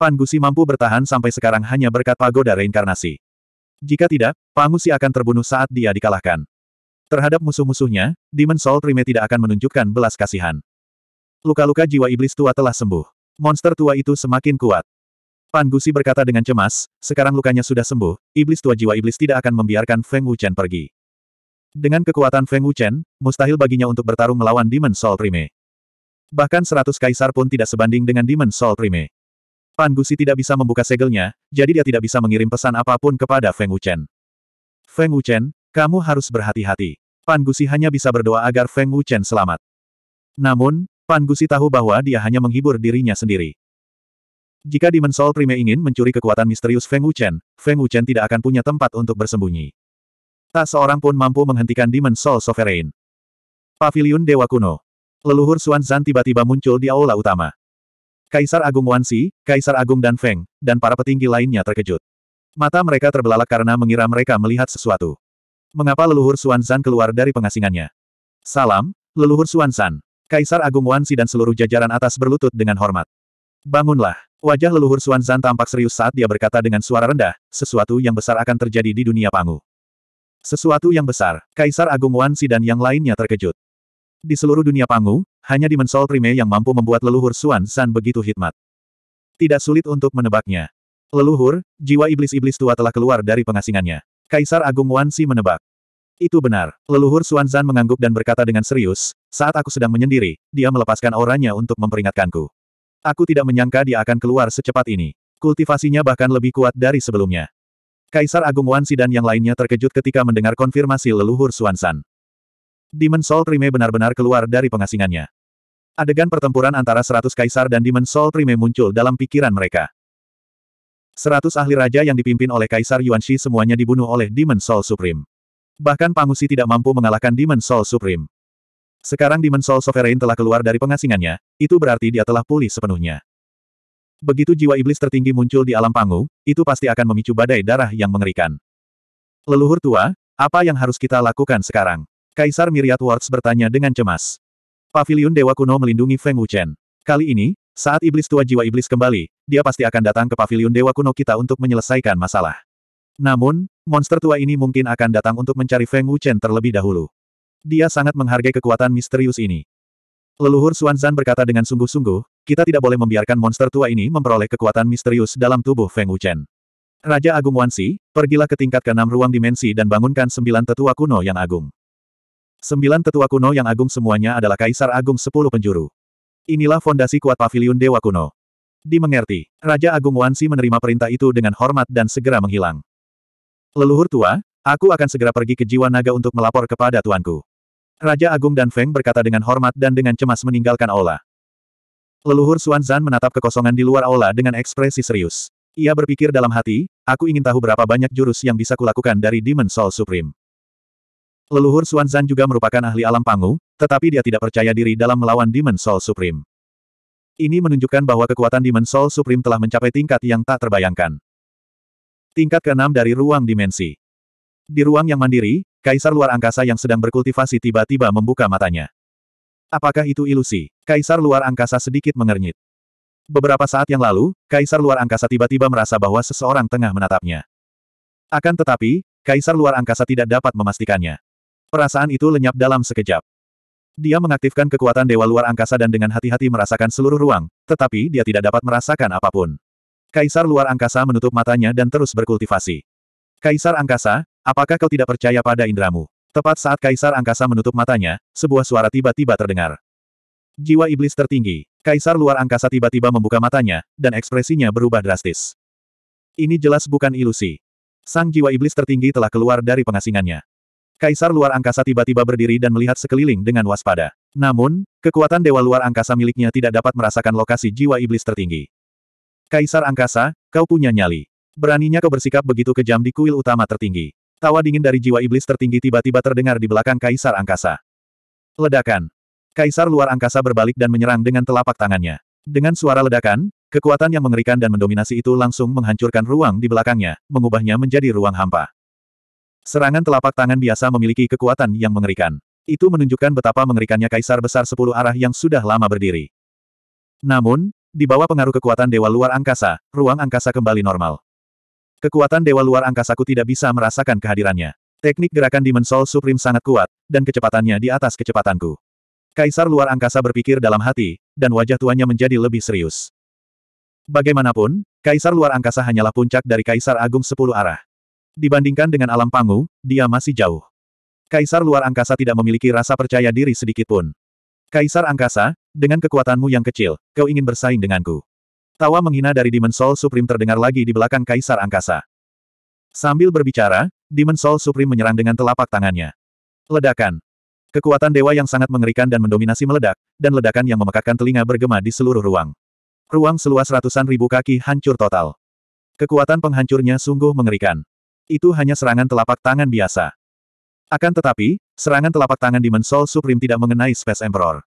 Pan Gusi mampu bertahan sampai sekarang hanya berkat pagoda reinkarnasi. Jika tidak, Pangusi akan terbunuh saat dia dikalahkan. Terhadap musuh-musuhnya, Demon Soul Prime tidak akan menunjukkan belas kasihan. Luka-luka jiwa iblis tua telah sembuh. Monster tua itu semakin kuat. Pan Gusi berkata dengan cemas, sekarang lukanya sudah sembuh, iblis tua jiwa iblis tidak akan membiarkan Feng Wuchen pergi. Dengan kekuatan Feng Wuchen, mustahil baginya untuk bertarung melawan Demon Soul Prime. Bahkan seratus kaisar pun tidak sebanding dengan Demon Soul Prime. Pan Gusi tidak bisa membuka segelnya, jadi dia tidak bisa mengirim pesan apapun kepada Feng Wuchen. Feng Wuchen, kamu harus berhati-hati. Pan Gusi hanya bisa berdoa agar Feng Wuchen selamat. Namun, Pan Gusi tahu bahwa dia hanya menghibur dirinya sendiri. Jika Demon Soul Prime ingin mencuri kekuatan misterius Feng Wuchen, Feng Wuchen tidak akan punya tempat untuk bersembunyi. Tak seorang pun mampu menghentikan Demon Soul Sovereign. Pavilion Dewa Kuno. Leluhur Xuan Zan tiba-tiba muncul di aula utama. Kaisar Agung Wansi, Kaisar Agung dan Feng, dan para petinggi lainnya terkejut. Mata mereka terbelalak karena mengira mereka melihat sesuatu. Mengapa leluhur Suanzan keluar dari pengasingannya? Salam, leluhur Suanzan, Kaisar Agung Wansi dan seluruh jajaran atas berlutut dengan hormat. Bangunlah. Wajah leluhur Suanzan tampak serius saat dia berkata dengan suara rendah, sesuatu yang besar akan terjadi di dunia Pangu. Sesuatu yang besar, Kaisar Agung Wansi dan yang lainnya terkejut. Di seluruh dunia Pangu, hanya di Dimensol Prime yang mampu membuat leluhur Suan San begitu hikmat. Tidak sulit untuk menebaknya. Leluhur, jiwa iblis-iblis tua telah keluar dari pengasingannya. Kaisar Agung Wan Si menebak. Itu benar. Leluhur Suan San mengangguk dan berkata dengan serius, saat aku sedang menyendiri, dia melepaskan auranya untuk memperingatkanku. Aku tidak menyangka dia akan keluar secepat ini. Kultivasinya bahkan lebih kuat dari sebelumnya. Kaisar Agung Wan Si dan yang lainnya terkejut ketika mendengar konfirmasi leluhur Suan San. Demon Soul Prime benar-benar keluar dari pengasingannya. Adegan pertempuran antara seratus kaisar dan Demon Soul Prime muncul dalam pikiran mereka. Seratus ahli raja yang dipimpin oleh Kaisar Yuan Shi semuanya dibunuh oleh Demon Soul Supreme. Bahkan Pangusi tidak mampu mengalahkan Demon Soul Supreme. Sekarang Demon Soul Sovereign telah keluar dari pengasingannya, itu berarti dia telah pulih sepenuhnya. Begitu jiwa iblis tertinggi muncul di alam pangu, itu pasti akan memicu badai darah yang mengerikan. Leluhur tua, apa yang harus kita lakukan sekarang? Kaisar Myriad Wards bertanya dengan cemas. Pavilion Dewa Kuno melindungi Feng Wuchen. Kali ini, saat iblis tua jiwa iblis kembali, dia pasti akan datang ke Pavilion Dewa Kuno kita untuk menyelesaikan masalah. Namun, monster tua ini mungkin akan datang untuk mencari Feng Wuchen terlebih dahulu. Dia sangat menghargai kekuatan misterius ini. Leluhur Xuanzan berkata dengan sungguh-sungguh, kita tidak boleh membiarkan monster tua ini memperoleh kekuatan misterius dalam tubuh Feng Wuchen. Raja Agung Wansi, pergilah ke tingkat ke-6 ruang dimensi dan bangunkan sembilan tetua kuno yang agung. Sembilan tetua kuno yang agung semuanya adalah kaisar agung sepuluh penjuru. Inilah fondasi kuat pavilion Dewa Kuno. Dimengerti, Raja Agung Wansi menerima perintah itu dengan hormat dan segera menghilang. Leluhur tua, aku akan segera pergi ke Jiwa Naga untuk melapor kepada tuanku. Raja Agung dan Feng berkata dengan hormat dan dengan cemas meninggalkan aula. Leluhur Zan menatap kekosongan di luar aula dengan ekspresi serius. Ia berpikir dalam hati, aku ingin tahu berapa banyak jurus yang bisa kulakukan dari Demon Soul Supreme. Leluhur Suanzan juga merupakan ahli alam pangu, tetapi dia tidak percaya diri dalam melawan Demon Soul Supreme. Ini menunjukkan bahwa kekuatan Demon Soul Supreme telah mencapai tingkat yang tak terbayangkan. Tingkat keenam dari ruang dimensi. Di ruang yang mandiri, Kaisar luar angkasa yang sedang berkultivasi tiba-tiba membuka matanya. Apakah itu ilusi? Kaisar luar angkasa sedikit mengernyit. Beberapa saat yang lalu, Kaisar luar angkasa tiba-tiba merasa bahwa seseorang tengah menatapnya. Akan tetapi, Kaisar luar angkasa tidak dapat memastikannya. Perasaan itu lenyap dalam sekejap. Dia mengaktifkan kekuatan dewa luar angkasa dan dengan hati-hati merasakan seluruh ruang, tetapi dia tidak dapat merasakan apapun. Kaisar luar angkasa menutup matanya dan terus berkultivasi. Kaisar angkasa, apakah kau tidak percaya pada indramu? Tepat saat Kaisar angkasa menutup matanya, sebuah suara tiba-tiba terdengar. Jiwa iblis tertinggi, Kaisar luar angkasa tiba-tiba membuka matanya, dan ekspresinya berubah drastis. Ini jelas bukan ilusi. Sang jiwa iblis tertinggi telah keluar dari pengasingannya. Kaisar luar angkasa tiba-tiba berdiri dan melihat sekeliling dengan waspada. Namun, kekuatan dewa luar angkasa miliknya tidak dapat merasakan lokasi jiwa iblis tertinggi. Kaisar angkasa, kau punya nyali. Beraninya kau bersikap begitu kejam di kuil utama tertinggi. Tawa dingin dari jiwa iblis tertinggi tiba-tiba terdengar di belakang kaisar angkasa. Ledakan. Kaisar luar angkasa berbalik dan menyerang dengan telapak tangannya. Dengan suara ledakan, kekuatan yang mengerikan dan mendominasi itu langsung menghancurkan ruang di belakangnya, mengubahnya menjadi ruang hampa. Serangan telapak tangan biasa memiliki kekuatan yang mengerikan. Itu menunjukkan betapa mengerikannya kaisar besar sepuluh arah yang sudah lama berdiri. Namun, di bawah pengaruh kekuatan dewa luar angkasa, ruang angkasa kembali normal. Kekuatan dewa luar angkasaku tidak bisa merasakan kehadirannya. Teknik gerakan Soul Supreme sangat kuat, dan kecepatannya di atas kecepatanku. Kaisar luar angkasa berpikir dalam hati, dan wajah tuannya menjadi lebih serius. Bagaimanapun, Kaisar luar angkasa hanyalah puncak dari Kaisar Agung Sepuluh Arah. Dibandingkan dengan alam pangu, dia masih jauh. Kaisar luar angkasa tidak memiliki rasa percaya diri sedikitpun. Kaisar angkasa, dengan kekuatanmu yang kecil, kau ingin bersaing denganku. Tawa menghina dari Demon Soul Supreme terdengar lagi di belakang Kaisar angkasa. Sambil berbicara, Demon Soul Supreme menyerang dengan telapak tangannya. Ledakan. Kekuatan dewa yang sangat mengerikan dan mendominasi meledak, dan ledakan yang memekakkan telinga bergema di seluruh ruang. Ruang seluas ratusan ribu kaki hancur total. Kekuatan penghancurnya sungguh mengerikan itu hanya serangan telapak tangan biasa. Akan tetapi, serangan telapak tangan Demon Soul Supreme tidak mengenai Space Emperor.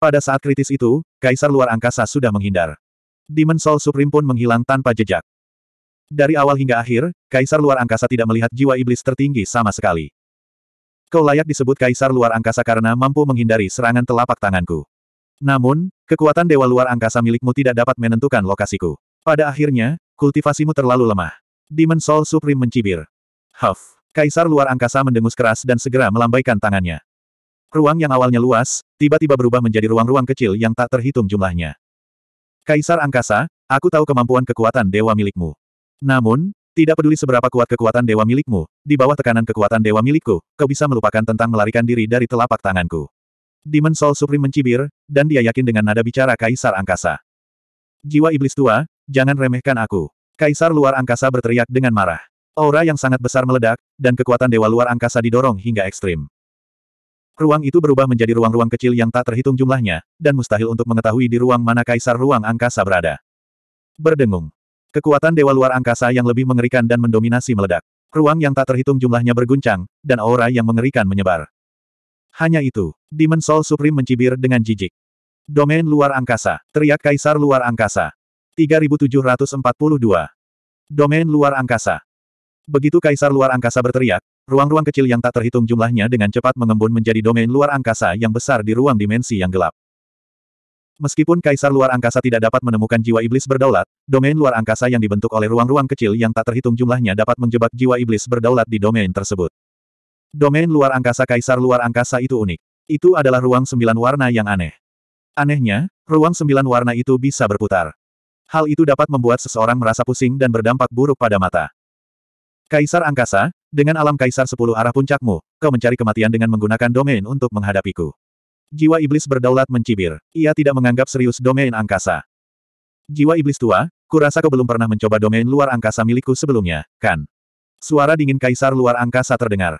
Pada saat kritis itu, Kaisar luar angkasa sudah menghindar. Demon Soul Supreme pun menghilang tanpa jejak. Dari awal hingga akhir, Kaisar luar angkasa tidak melihat jiwa iblis tertinggi sama sekali. Kau layak disebut Kaisar luar angkasa karena mampu menghindari serangan telapak tanganku. Namun, kekuatan Dewa luar angkasa milikmu tidak dapat menentukan lokasiku. Pada akhirnya, kultivasimu terlalu lemah. Demon Soul Supreme mencibir. Huff. Kaisar luar angkasa mendengus keras dan segera melambaikan tangannya. Ruang yang awalnya luas, tiba-tiba berubah menjadi ruang-ruang kecil yang tak terhitung jumlahnya. Kaisar angkasa, aku tahu kemampuan kekuatan dewa milikmu. Namun, tidak peduli seberapa kuat kekuatan dewa milikmu, di bawah tekanan kekuatan dewa milikku, kau bisa melupakan tentang melarikan diri dari telapak tanganku. Demon Soul Supreme mencibir, dan dia yakin dengan nada bicara Kaisar Angkasa. Jiwa Iblis Tua, jangan remehkan aku. Kaisar luar angkasa berteriak dengan marah. Aura yang sangat besar meledak, dan kekuatan dewa luar angkasa didorong hingga ekstrim. Ruang itu berubah menjadi ruang-ruang kecil yang tak terhitung jumlahnya, dan mustahil untuk mengetahui di ruang mana kaisar ruang angkasa berada. Berdengung. Kekuatan dewa luar angkasa yang lebih mengerikan dan mendominasi meledak. Ruang yang tak terhitung jumlahnya berguncang, dan aura yang mengerikan menyebar. Hanya itu, Demon Soul Supreme mencibir dengan jijik. Domain luar angkasa, teriak kaisar luar angkasa. 3742. Domain luar angkasa. Begitu kaisar luar angkasa berteriak, ruang-ruang kecil yang tak terhitung jumlahnya dengan cepat mengembun menjadi domain luar angkasa yang besar di ruang dimensi yang gelap. Meskipun kaisar luar angkasa tidak dapat menemukan jiwa iblis berdaulat, domain luar angkasa yang dibentuk oleh ruang-ruang kecil yang tak terhitung jumlahnya dapat menjebak jiwa iblis berdaulat di domain tersebut. Domain luar angkasa kaisar luar angkasa itu unik. Itu adalah ruang sembilan warna yang aneh. Anehnya, ruang sembilan warna itu bisa berputar. Hal itu dapat membuat seseorang merasa pusing dan berdampak buruk pada mata. Kaisar Angkasa, dengan alam Kaisar Sepuluh Arah Puncakmu, kau mencari kematian dengan menggunakan domain untuk menghadapiku. Jiwa iblis berdaulat mencibir. Ia tidak menganggap serius domain angkasa. Jiwa iblis tua, kurasa kau belum pernah mencoba domain luar angkasa milikku sebelumnya, kan? Suara dingin kaisar luar angkasa terdengar.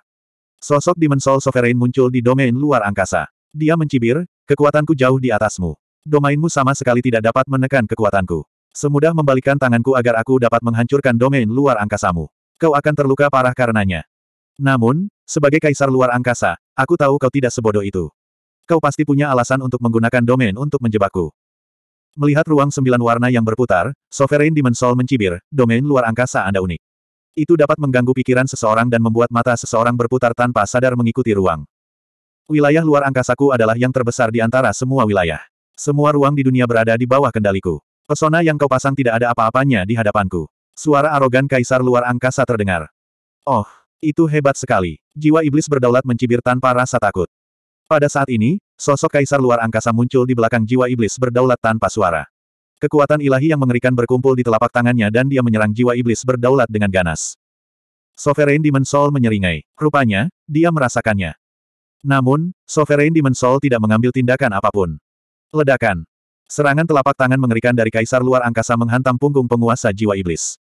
Sosok Dimensol Sovereign muncul di domain luar angkasa. Dia mencibir, kekuatanku jauh di atasmu. Domainmu sama sekali tidak dapat menekan kekuatanku. Semudah membalikan tanganku agar aku dapat menghancurkan domain luar angkasamu. Kau akan terluka parah karenanya. Namun, sebagai kaisar luar angkasa, aku tahu kau tidak sebodoh itu. Kau pasti punya alasan untuk menggunakan domain untuk menjebakku. Melihat ruang sembilan warna yang berputar, Sovereign Dimensol mencibir, domain luar angkasa Anda unik. Itu dapat mengganggu pikiran seseorang dan membuat mata seseorang berputar tanpa sadar mengikuti ruang. Wilayah luar angkasaku adalah yang terbesar di antara semua wilayah. Semua ruang di dunia berada di bawah kendaliku. Pesona yang kau pasang tidak ada apa-apanya di hadapanku. Suara arogan kaisar luar angkasa terdengar. Oh, itu hebat sekali. Jiwa iblis berdaulat mencibir tanpa rasa takut. Pada saat ini, sosok kaisar luar angkasa muncul di belakang jiwa iblis berdaulat tanpa suara. Kekuatan ilahi yang mengerikan berkumpul di telapak tangannya dan dia menyerang jiwa iblis berdaulat dengan ganas. Sovereign Demon Soul menyeringai. Rupanya, dia merasakannya. Namun, Sovereign Demon Soul tidak mengambil tindakan apapun. Ledakan. Serangan telapak tangan mengerikan dari kaisar luar angkasa menghantam punggung penguasa jiwa iblis.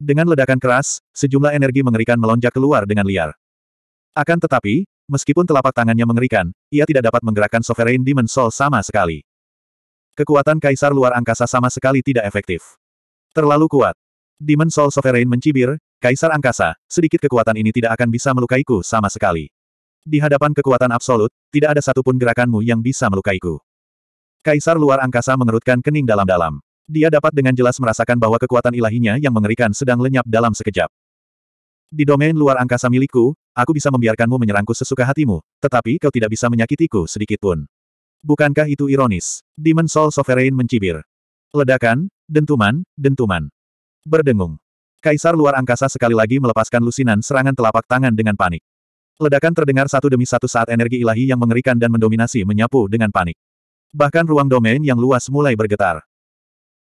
Dengan ledakan keras, sejumlah energi mengerikan melonjak keluar dengan liar. Akan tetapi, meskipun telapak tangannya mengerikan, ia tidak dapat menggerakkan Sovereign Demon Soul sama sekali. Kekuatan kaisar luar angkasa sama sekali tidak efektif. Terlalu kuat. Demon Soul Sovereign mencibir, Kaisar Angkasa, sedikit kekuatan ini tidak akan bisa melukaiku sama sekali. Di hadapan kekuatan absolut, tidak ada satupun gerakanmu yang bisa melukaiku. Kaisar luar angkasa mengerutkan kening dalam-dalam. Dia dapat dengan jelas merasakan bahwa kekuatan ilahinya yang mengerikan sedang lenyap dalam sekejap. Di domain luar angkasa milikku, aku bisa membiarkanmu menyerangku sesuka hatimu, tetapi kau tidak bisa menyakitiku sedikitpun. Bukankah itu ironis? Demon Soul Sovereign mencibir. Ledakan, dentuman, dentuman. Berdengung. Kaisar luar angkasa sekali lagi melepaskan lusinan serangan telapak tangan dengan panik. Ledakan terdengar satu demi satu saat energi ilahi yang mengerikan dan mendominasi menyapu dengan panik. Bahkan ruang domain yang luas mulai bergetar.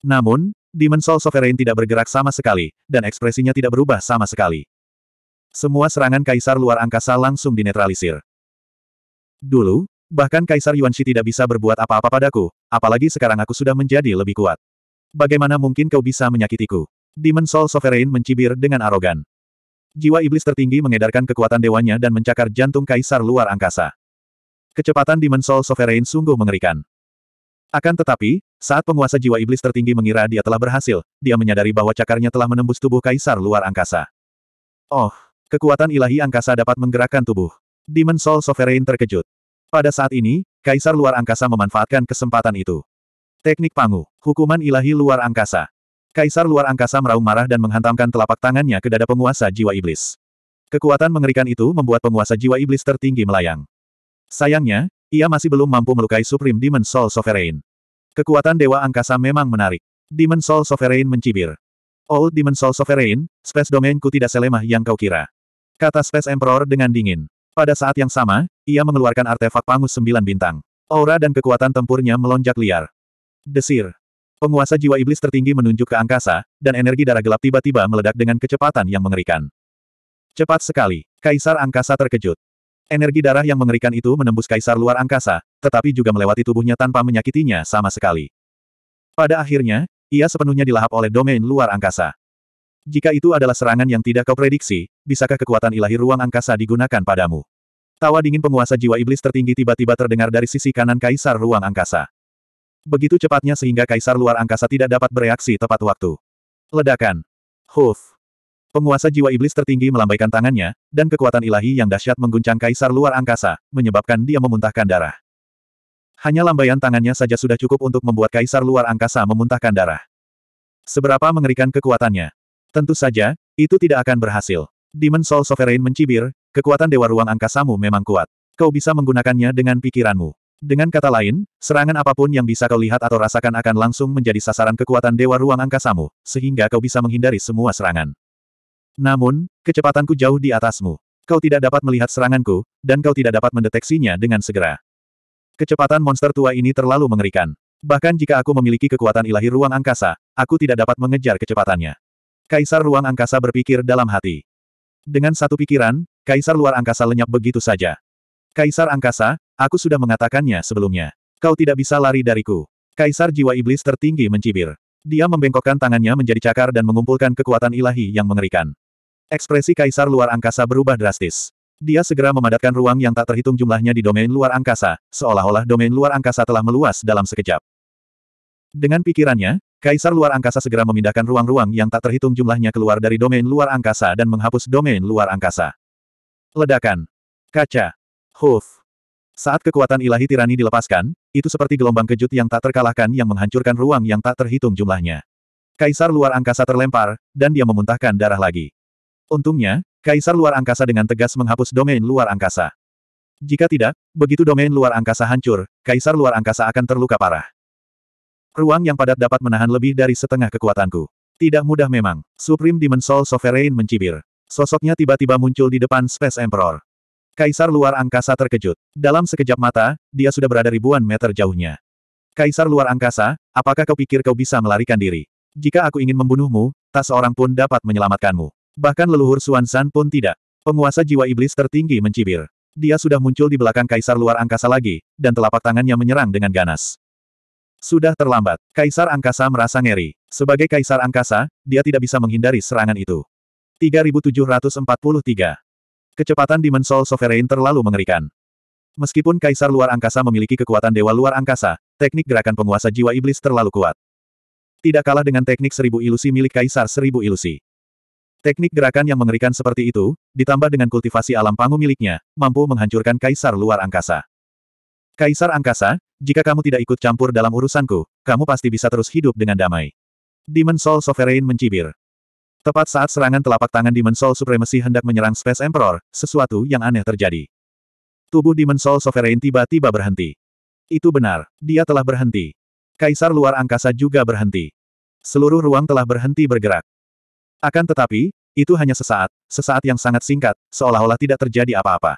Namun, Demon Soul Sovereign tidak bergerak sama sekali, dan ekspresinya tidak berubah sama sekali. Semua serangan kaisar luar angkasa langsung dinetralisir. Dulu, bahkan kaisar Yuan Shi tidak bisa berbuat apa-apa padaku, apalagi sekarang aku sudah menjadi lebih kuat. Bagaimana mungkin kau bisa menyakitiku? Demon Soul Sovereign mencibir dengan arogan. Jiwa iblis tertinggi mengedarkan kekuatan dewanya dan mencakar jantung kaisar luar angkasa. Kecepatan Demon Soul Sovereign sungguh mengerikan. Akan tetapi, saat penguasa jiwa iblis tertinggi mengira dia telah berhasil, dia menyadari bahwa cakarnya telah menembus tubuh kaisar luar angkasa. Oh, kekuatan ilahi angkasa dapat menggerakkan tubuh. Demon Soul Sovereign terkejut. Pada saat ini, kaisar luar angkasa memanfaatkan kesempatan itu. Teknik pangu, hukuman ilahi luar angkasa. Kaisar luar angkasa meraung marah dan menghantamkan telapak tangannya ke dada penguasa jiwa iblis. Kekuatan mengerikan itu membuat penguasa jiwa iblis tertinggi melayang. Sayangnya, ia masih belum mampu melukai Supreme Demon Soul Sovereign. Kekuatan Dewa Angkasa memang menarik. Demon Soul Sovereign mencibir. Old Demon Soul Sovereign, space domainku tidak selemah yang kau kira. Kata Space Emperor dengan dingin. Pada saat yang sama, ia mengeluarkan artefak pangus sembilan bintang. Aura dan kekuatan tempurnya melonjak liar. Desir. Penguasa jiwa iblis tertinggi menunjuk ke angkasa, dan energi darah gelap tiba-tiba meledak dengan kecepatan yang mengerikan. Cepat sekali, Kaisar Angkasa terkejut. Energi darah yang mengerikan itu menembus kaisar luar angkasa, tetapi juga melewati tubuhnya tanpa menyakitinya sama sekali. Pada akhirnya, ia sepenuhnya dilahap oleh domain luar angkasa. Jika itu adalah serangan yang tidak kau prediksi, bisakah kekuatan ilahi ruang angkasa digunakan padamu? Tawa dingin penguasa jiwa iblis tertinggi tiba-tiba terdengar dari sisi kanan kaisar ruang angkasa. Begitu cepatnya sehingga kaisar luar angkasa tidak dapat bereaksi tepat waktu. Ledakan. Huf. Penguasa jiwa iblis tertinggi melambaikan tangannya, dan kekuatan ilahi yang dahsyat mengguncang kaisar luar angkasa, menyebabkan dia memuntahkan darah. Hanya lambaian tangannya saja sudah cukup untuk membuat kaisar luar angkasa memuntahkan darah. Seberapa mengerikan kekuatannya? Tentu saja, itu tidak akan berhasil. Demon Soul Sovereign mencibir, kekuatan Dewa Ruang Angkasamu memang kuat. Kau bisa menggunakannya dengan pikiranmu. Dengan kata lain, serangan apapun yang bisa kau lihat atau rasakan akan langsung menjadi sasaran kekuatan Dewa Ruang Angkasamu, sehingga kau bisa menghindari semua serangan. Namun, kecepatanku jauh di atasmu. Kau tidak dapat melihat seranganku, dan kau tidak dapat mendeteksinya dengan segera. Kecepatan monster tua ini terlalu mengerikan. Bahkan jika aku memiliki kekuatan ilahi ruang angkasa, aku tidak dapat mengejar kecepatannya. Kaisar ruang angkasa berpikir dalam hati. Dengan satu pikiran, kaisar luar angkasa lenyap begitu saja. Kaisar angkasa, aku sudah mengatakannya sebelumnya. Kau tidak bisa lari dariku. Kaisar jiwa iblis tertinggi mencibir. Dia membengkokkan tangannya menjadi cakar dan mengumpulkan kekuatan ilahi yang mengerikan. Ekspresi kaisar luar angkasa berubah drastis. Dia segera memadatkan ruang yang tak terhitung jumlahnya di domain luar angkasa, seolah-olah domain luar angkasa telah meluas dalam sekejap. Dengan pikirannya, kaisar luar angkasa segera memindahkan ruang-ruang yang tak terhitung jumlahnya keluar dari domain luar angkasa dan menghapus domain luar angkasa. Ledakan. Kaca. Huf. Saat kekuatan ilahi tirani dilepaskan, itu seperti gelombang kejut yang tak terkalahkan yang menghancurkan ruang yang tak terhitung jumlahnya. Kaisar luar angkasa terlempar, dan dia memuntahkan darah lagi. Untungnya, Kaisar luar angkasa dengan tegas menghapus domain luar angkasa. Jika tidak, begitu domain luar angkasa hancur, Kaisar luar angkasa akan terluka parah. Ruang yang padat dapat menahan lebih dari setengah kekuatanku. Tidak mudah memang. Supreme Demon Soul Sovereign mencibir. Sosoknya tiba-tiba muncul di depan Space Emperor. Kaisar luar angkasa terkejut. Dalam sekejap mata, dia sudah berada ribuan meter jauhnya. Kaisar luar angkasa, apakah kau pikir kau bisa melarikan diri? Jika aku ingin membunuhmu, tak seorang pun dapat menyelamatkanmu. Bahkan leluhur Xuan San pun tidak. Penguasa jiwa iblis tertinggi mencibir. Dia sudah muncul di belakang kaisar luar angkasa lagi, dan telapak tangannya menyerang dengan ganas. Sudah terlambat. Kaisar angkasa merasa ngeri. Sebagai kaisar angkasa, dia tidak bisa menghindari serangan itu. 3743. Kecepatan Soul Sovereign terlalu mengerikan. Meskipun kaisar luar angkasa memiliki kekuatan dewa luar angkasa, teknik gerakan penguasa jiwa iblis terlalu kuat. Tidak kalah dengan teknik seribu ilusi milik kaisar seribu ilusi. Teknik gerakan yang mengerikan seperti itu, ditambah dengan kultivasi alam pangu miliknya, mampu menghancurkan kaisar luar angkasa. Kaisar angkasa, jika kamu tidak ikut campur dalam urusanku, kamu pasti bisa terus hidup dengan damai. Demon Soul Sovereign mencibir. Tepat saat serangan telapak tangan Demon Soul Supremacy hendak menyerang Space Emperor, sesuatu yang aneh terjadi. Tubuh Demon Soul Sovereign tiba-tiba berhenti. Itu benar, dia telah berhenti. Kaisar luar angkasa juga berhenti. Seluruh ruang telah berhenti bergerak. Akan tetapi, itu hanya sesaat, sesaat yang sangat singkat, seolah-olah tidak terjadi apa-apa.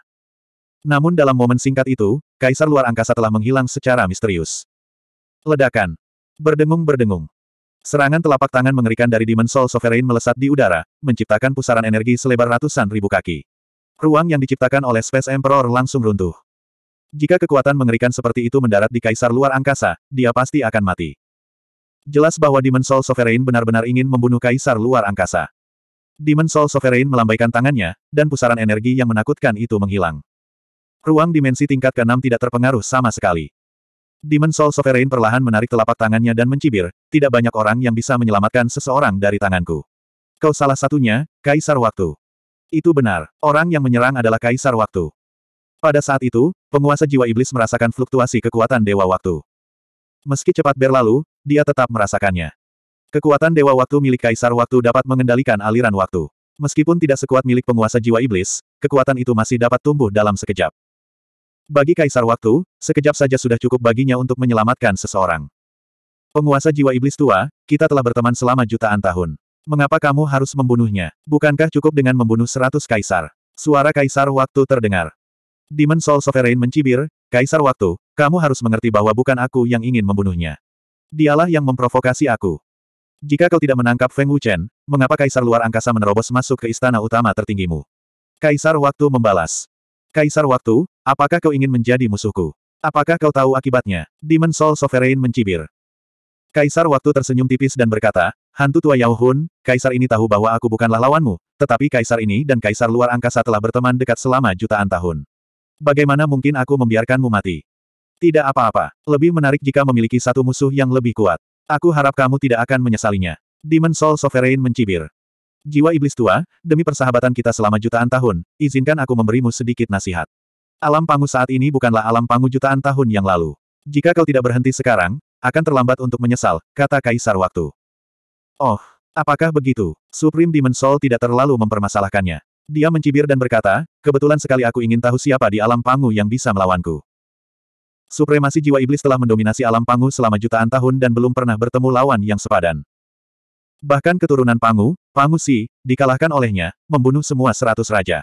Namun dalam momen singkat itu, Kaisar luar angkasa telah menghilang secara misterius. Ledakan. Berdengung-berdengung. Serangan telapak tangan mengerikan dari Demon Soul Sovereign melesat di udara, menciptakan pusaran energi selebar ratusan ribu kaki. Ruang yang diciptakan oleh Space Emperor langsung runtuh. Jika kekuatan mengerikan seperti itu mendarat di kaisar luar angkasa, dia pasti akan mati. Jelas bahwa Demon Soul Sovereign benar-benar ingin membunuh Kaisar luar angkasa. Demon Soul Sovereign melambaikan tangannya, dan pusaran energi yang menakutkan itu menghilang. Ruang dimensi tingkat ke-6 tidak terpengaruh sama sekali. Demon Soul Sovereign perlahan menarik telapak tangannya dan mencibir, tidak banyak orang yang bisa menyelamatkan seseorang dari tanganku. Kau salah satunya, Kaisar Waktu. Itu benar, orang yang menyerang adalah Kaisar Waktu. Pada saat itu, penguasa jiwa iblis merasakan fluktuasi kekuatan Dewa Waktu. Meski cepat berlalu, dia tetap merasakannya. Kekuatan Dewa Waktu milik Kaisar Waktu dapat mengendalikan aliran waktu. Meskipun tidak sekuat milik penguasa jiwa iblis, kekuatan itu masih dapat tumbuh dalam sekejap. Bagi Kaisar Waktu, sekejap saja sudah cukup baginya untuk menyelamatkan seseorang. Penguasa jiwa iblis tua, kita telah berteman selama jutaan tahun. Mengapa kamu harus membunuhnya? Bukankah cukup dengan membunuh seratus kaisar? Suara Kaisar Waktu terdengar. Demon Soul Sovereign mencibir, Kaisar Waktu, kamu harus mengerti bahwa bukan aku yang ingin membunuhnya. Dialah yang memprovokasi aku. Jika kau tidak menangkap Feng Wuchen, mengapa kaisar luar angkasa menerobos masuk ke istana utama tertinggimu? Kaisar Waktu membalas. Kaisar Waktu, apakah kau ingin menjadi musuhku? Apakah kau tahu akibatnya? Demon Soul Sovereign mencibir. Kaisar Waktu tersenyum tipis dan berkata, Hantu tua Yao Hun, kaisar ini tahu bahwa aku bukanlah lawanmu, tetapi kaisar ini dan kaisar luar angkasa telah berteman dekat selama jutaan tahun. Bagaimana mungkin aku membiarkanmu mati? Tidak apa-apa. Lebih menarik jika memiliki satu musuh yang lebih kuat. Aku harap kamu tidak akan menyesalinya. Demon Soul Sovereign mencibir. Jiwa iblis tua, demi persahabatan kita selama jutaan tahun, izinkan aku memberimu sedikit nasihat. Alam pangu saat ini bukanlah alam pangu jutaan tahun yang lalu. Jika kau tidak berhenti sekarang, akan terlambat untuk menyesal, kata Kaisar Waktu. Oh, apakah begitu? Supreme Demon Soul tidak terlalu mempermasalahkannya. Dia mencibir dan berkata, kebetulan sekali aku ingin tahu siapa di alam pangu yang bisa melawanku. Supremasi jiwa iblis telah mendominasi alam Pangu selama jutaan tahun dan belum pernah bertemu lawan yang sepadan. Bahkan keturunan Pangu, Pangu Si, dikalahkan olehnya, membunuh semua seratus raja.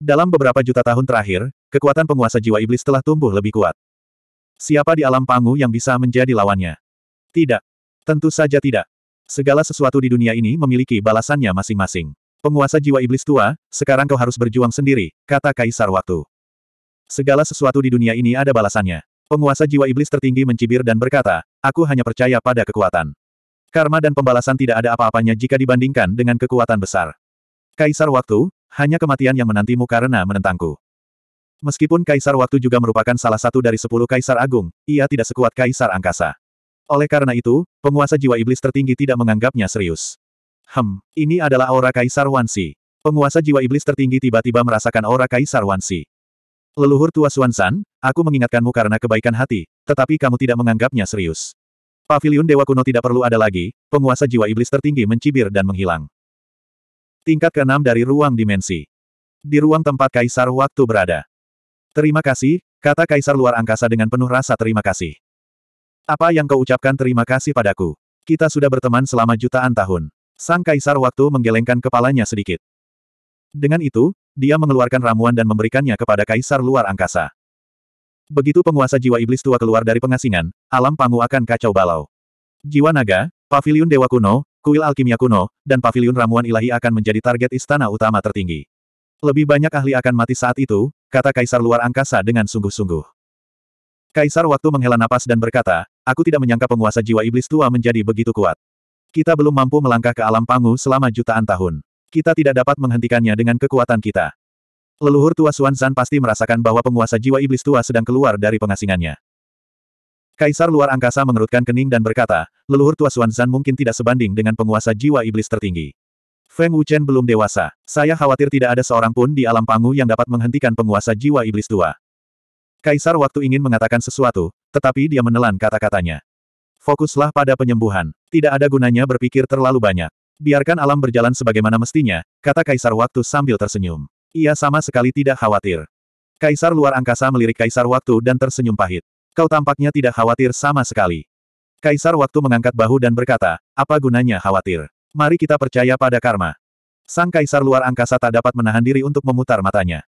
Dalam beberapa juta tahun terakhir, kekuatan penguasa jiwa iblis telah tumbuh lebih kuat. Siapa di alam Pangu yang bisa menjadi lawannya? Tidak. Tentu saja tidak. Segala sesuatu di dunia ini memiliki balasannya masing-masing. Penguasa jiwa iblis tua, sekarang kau harus berjuang sendiri, kata Kaisar Waktu. Segala sesuatu di dunia ini ada balasannya. Penguasa jiwa iblis tertinggi mencibir dan berkata, aku hanya percaya pada kekuatan. Karma dan pembalasan tidak ada apa-apanya jika dibandingkan dengan kekuatan besar. Kaisar Waktu, hanya kematian yang menantimu karena menentangku. Meskipun Kaisar Waktu juga merupakan salah satu dari sepuluh Kaisar Agung, ia tidak sekuat Kaisar Angkasa. Oleh karena itu, penguasa jiwa iblis tertinggi tidak menganggapnya serius. Hem, ini adalah aura Kaisar Wansi. Penguasa jiwa iblis tertinggi tiba-tiba merasakan aura Kaisar Wansi. Leluhur tua Suansan, aku mengingatkanmu karena kebaikan hati, tetapi kamu tidak menganggapnya serius. Paviliun Dewa Kuno tidak perlu ada lagi, penguasa jiwa iblis tertinggi mencibir dan menghilang. Tingkat keenam dari ruang dimensi. Di ruang tempat Kaisar waktu berada. Terima kasih, kata Kaisar luar angkasa dengan penuh rasa terima kasih. Apa yang kau ucapkan terima kasih padaku? Kita sudah berteman selama jutaan tahun. Sang Kaisar waktu menggelengkan kepalanya sedikit. Dengan itu, dia mengeluarkan ramuan dan memberikannya kepada kaisar luar angkasa. Begitu penguasa jiwa iblis tua keluar dari pengasingan, alam pangu akan kacau balau. Jiwa naga, pavilion dewa kuno, kuil alkimia kuno, dan pavilion ramuan ilahi akan menjadi target istana utama tertinggi. Lebih banyak ahli akan mati saat itu, kata kaisar luar angkasa dengan sungguh-sungguh. Kaisar waktu menghela napas dan berkata, aku tidak menyangka penguasa jiwa iblis tua menjadi begitu kuat. Kita belum mampu melangkah ke alam pangu selama jutaan tahun. Kita tidak dapat menghentikannya dengan kekuatan kita. Leluhur tua Xuan Zan pasti merasakan bahwa penguasa jiwa iblis tua sedang keluar dari pengasingannya. Kaisar luar angkasa mengerutkan kening dan berkata, leluhur tua Xuan Zan mungkin tidak sebanding dengan penguasa jiwa iblis tertinggi. Feng Wuchen belum dewasa. Saya khawatir tidak ada seorang pun di alam pangu yang dapat menghentikan penguasa jiwa iblis tua. Kaisar waktu ingin mengatakan sesuatu, tetapi dia menelan kata-katanya. Fokuslah pada penyembuhan. Tidak ada gunanya berpikir terlalu banyak. Biarkan alam berjalan sebagaimana mestinya, kata Kaisar Waktu sambil tersenyum. Ia sama sekali tidak khawatir. Kaisar luar angkasa melirik Kaisar Waktu dan tersenyum pahit. Kau tampaknya tidak khawatir sama sekali. Kaisar Waktu mengangkat bahu dan berkata, apa gunanya khawatir? Mari kita percaya pada karma. Sang Kaisar luar angkasa tak dapat menahan diri untuk memutar matanya.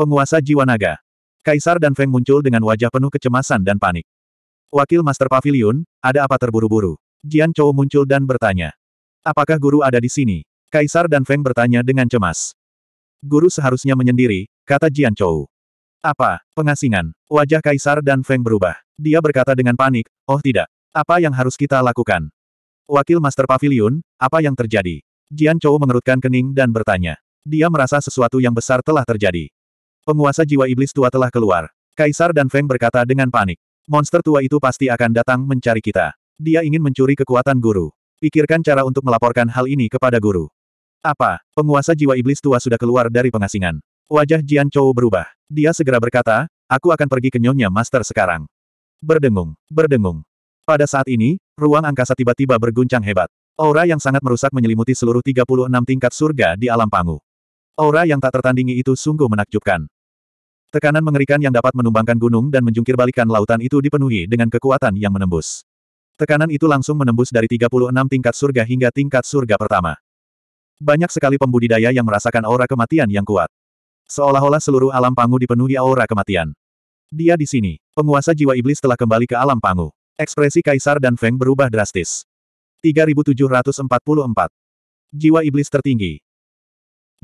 Penguasa jiwa naga. Kaisar dan Feng muncul dengan wajah penuh kecemasan dan panik. Wakil Master Pavilion, ada apa terburu-buru? Jian Chou muncul dan bertanya. Apakah guru ada di sini? Kaisar dan Feng bertanya dengan cemas. Guru seharusnya menyendiri, kata Jian Chou. Apa? Pengasingan. Wajah Kaisar dan Feng berubah. Dia berkata dengan panik, oh tidak. Apa yang harus kita lakukan? Wakil Master Pavilion, apa yang terjadi? Jian Chou mengerutkan kening dan bertanya. Dia merasa sesuatu yang besar telah terjadi. Penguasa jiwa iblis tua telah keluar. Kaisar dan Feng berkata dengan panik. Monster tua itu pasti akan datang mencari kita. Dia ingin mencuri kekuatan guru. Pikirkan cara untuk melaporkan hal ini kepada guru. Apa, penguasa jiwa iblis tua sudah keluar dari pengasingan? Wajah Jian Chou berubah. Dia segera berkata, aku akan pergi ke Nyonya Master sekarang. Berdengung, berdengung. Pada saat ini, ruang angkasa tiba-tiba berguncang hebat. Aura yang sangat merusak menyelimuti seluruh 36 tingkat surga di alam pangu. Aura yang tak tertandingi itu sungguh menakjubkan. Tekanan mengerikan yang dapat menumbangkan gunung dan menjungkirbalikkan lautan itu dipenuhi dengan kekuatan yang menembus. Tekanan itu langsung menembus dari 36 tingkat surga hingga tingkat surga pertama. Banyak sekali pembudidaya yang merasakan aura kematian yang kuat. Seolah-olah seluruh alam pangu dipenuhi aura kematian. Dia di sini. Penguasa jiwa iblis telah kembali ke alam pangu. Ekspresi Kaisar dan Feng berubah drastis. 3744. Jiwa iblis tertinggi.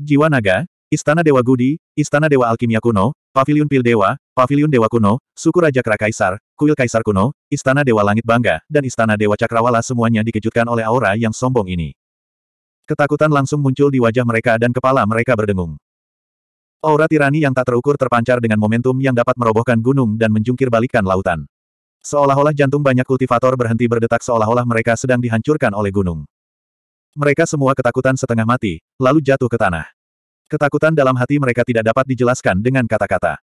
Jiwa naga, Istana Dewa Gudi, Istana Dewa Alkimia Kuno, Paviliun Pil Dewa, Paviliun Dewa Kuno, Suku Raja Kera Kaisar, Kuil Kaisar Kuno, Istana Dewa Langit Bangga, dan Istana Dewa Cakrawala semuanya dikejutkan oleh aura yang sombong ini. Ketakutan langsung muncul di wajah mereka dan kepala mereka berdengung. Aura tirani yang tak terukur terpancar dengan momentum yang dapat merobohkan gunung dan menjungkir balikan lautan. Seolah-olah jantung banyak kultivator berhenti berdetak seolah-olah mereka sedang dihancurkan oleh gunung. Mereka semua ketakutan setengah mati, lalu jatuh ke tanah. Ketakutan dalam hati mereka tidak dapat dijelaskan dengan kata-kata.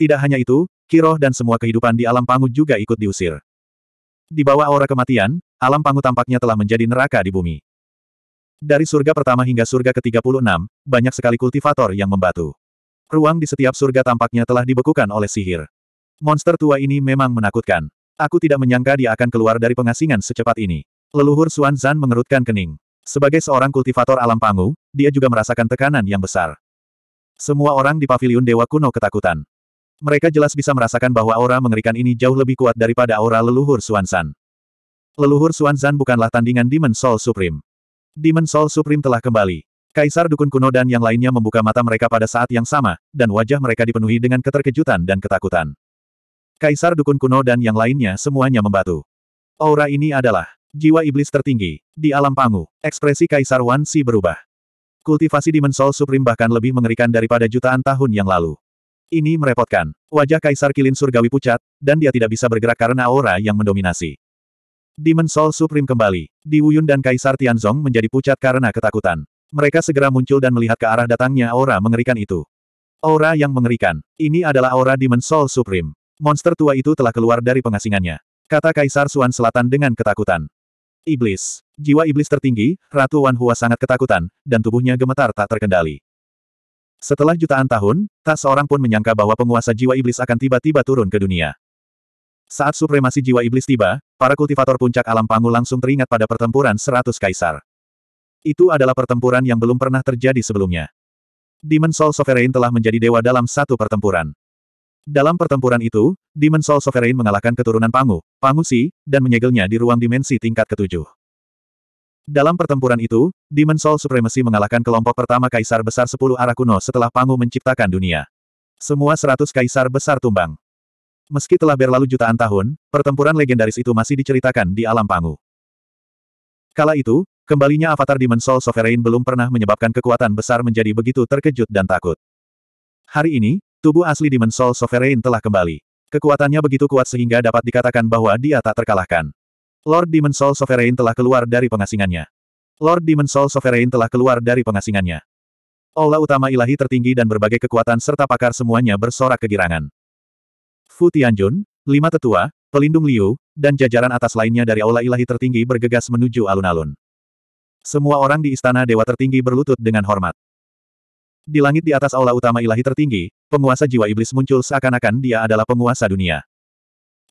Tidak hanya itu, kiroh dan semua kehidupan di alam pangu juga ikut diusir. Di bawah aura kematian, alam pangu tampaknya telah menjadi neraka di bumi. Dari surga pertama hingga surga ke-36, banyak sekali kultivator yang membatu. Ruang di setiap surga tampaknya telah dibekukan oleh sihir. Monster tua ini memang menakutkan. Aku tidak menyangka dia akan keluar dari pengasingan secepat ini. Leluhur Xuan Zan mengerutkan kening. Sebagai seorang kultivator alam pangu, dia juga merasakan tekanan yang besar. Semua orang di paviliun Dewa Kuno ketakutan. Mereka jelas bisa merasakan bahwa aura mengerikan ini jauh lebih kuat daripada aura leluhur Suansan. Leluhur Suansan bukanlah tandingan Demon Soul Supreme. Demon Soul Supreme telah kembali. Kaisar Dukun Kuno dan yang lainnya membuka mata mereka pada saat yang sama, dan wajah mereka dipenuhi dengan keterkejutan dan ketakutan. Kaisar Dukun Kuno dan yang lainnya semuanya membatu. Aura ini adalah Jiwa iblis tertinggi. Di alam pangu, ekspresi Kaisar Wan Si berubah. Kultivasi Dimensol Supreme bahkan lebih mengerikan daripada jutaan tahun yang lalu. Ini merepotkan. Wajah Kaisar Kilin Surgawi pucat, dan dia tidak bisa bergerak karena aura yang mendominasi. Dimensol Supreme kembali. Di Wuyun dan Kaisar Tianzong menjadi pucat karena ketakutan. Mereka segera muncul dan melihat ke arah datangnya aura mengerikan itu. Aura yang mengerikan. Ini adalah aura Dimensol Supreme. Monster tua itu telah keluar dari pengasingannya. Kata Kaisar Suan Selatan dengan ketakutan. Iblis. Jiwa iblis tertinggi, Ratu wanhua sangat ketakutan, dan tubuhnya gemetar tak terkendali. Setelah jutaan tahun, tak seorang pun menyangka bahwa penguasa jiwa iblis akan tiba-tiba turun ke dunia. Saat supremasi jiwa iblis tiba, para kultivator puncak alam pangu langsung teringat pada pertempuran seratus kaisar. Itu adalah pertempuran yang belum pernah terjadi sebelumnya. Demon Soul Sovereign telah menjadi dewa dalam satu pertempuran. Dalam pertempuran itu, Demon Soul Sovereign mengalahkan keturunan Pangu, Pangu Si, dan menyegelnya di ruang dimensi tingkat ketujuh. Dalam pertempuran itu, Demon Soul Supremacy mengalahkan kelompok pertama Kaisar Besar sepuluh Arah Kuno setelah Pangu menciptakan dunia. Semua seratus Kaisar Besar tumbang. Meski telah berlalu jutaan tahun, pertempuran legendaris itu masih diceritakan di alam Pangu. Kala itu, kembalinya avatar Demon Soul Sovereign belum pernah menyebabkan kekuatan besar menjadi begitu terkejut dan takut. Hari ini, Tubuh asli Demon Soul Sovereign telah kembali. Kekuatannya begitu kuat sehingga dapat dikatakan bahwa dia tak terkalahkan. Lord Demon Soul Sovereign telah keluar dari pengasingannya. Lord Demon Soul Sovereign telah keluar dari pengasingannya. Aula utama ilahi tertinggi dan berbagai kekuatan serta pakar semuanya bersorak kegirangan. Fu Tianjun, lima tetua, pelindung Liu, dan jajaran atas lainnya dari aula ilahi tertinggi bergegas menuju alun-alun. Semua orang di istana dewa tertinggi berlutut dengan hormat. Di langit di atas aula utama ilahi tertinggi, penguasa jiwa iblis muncul seakan-akan dia adalah penguasa dunia.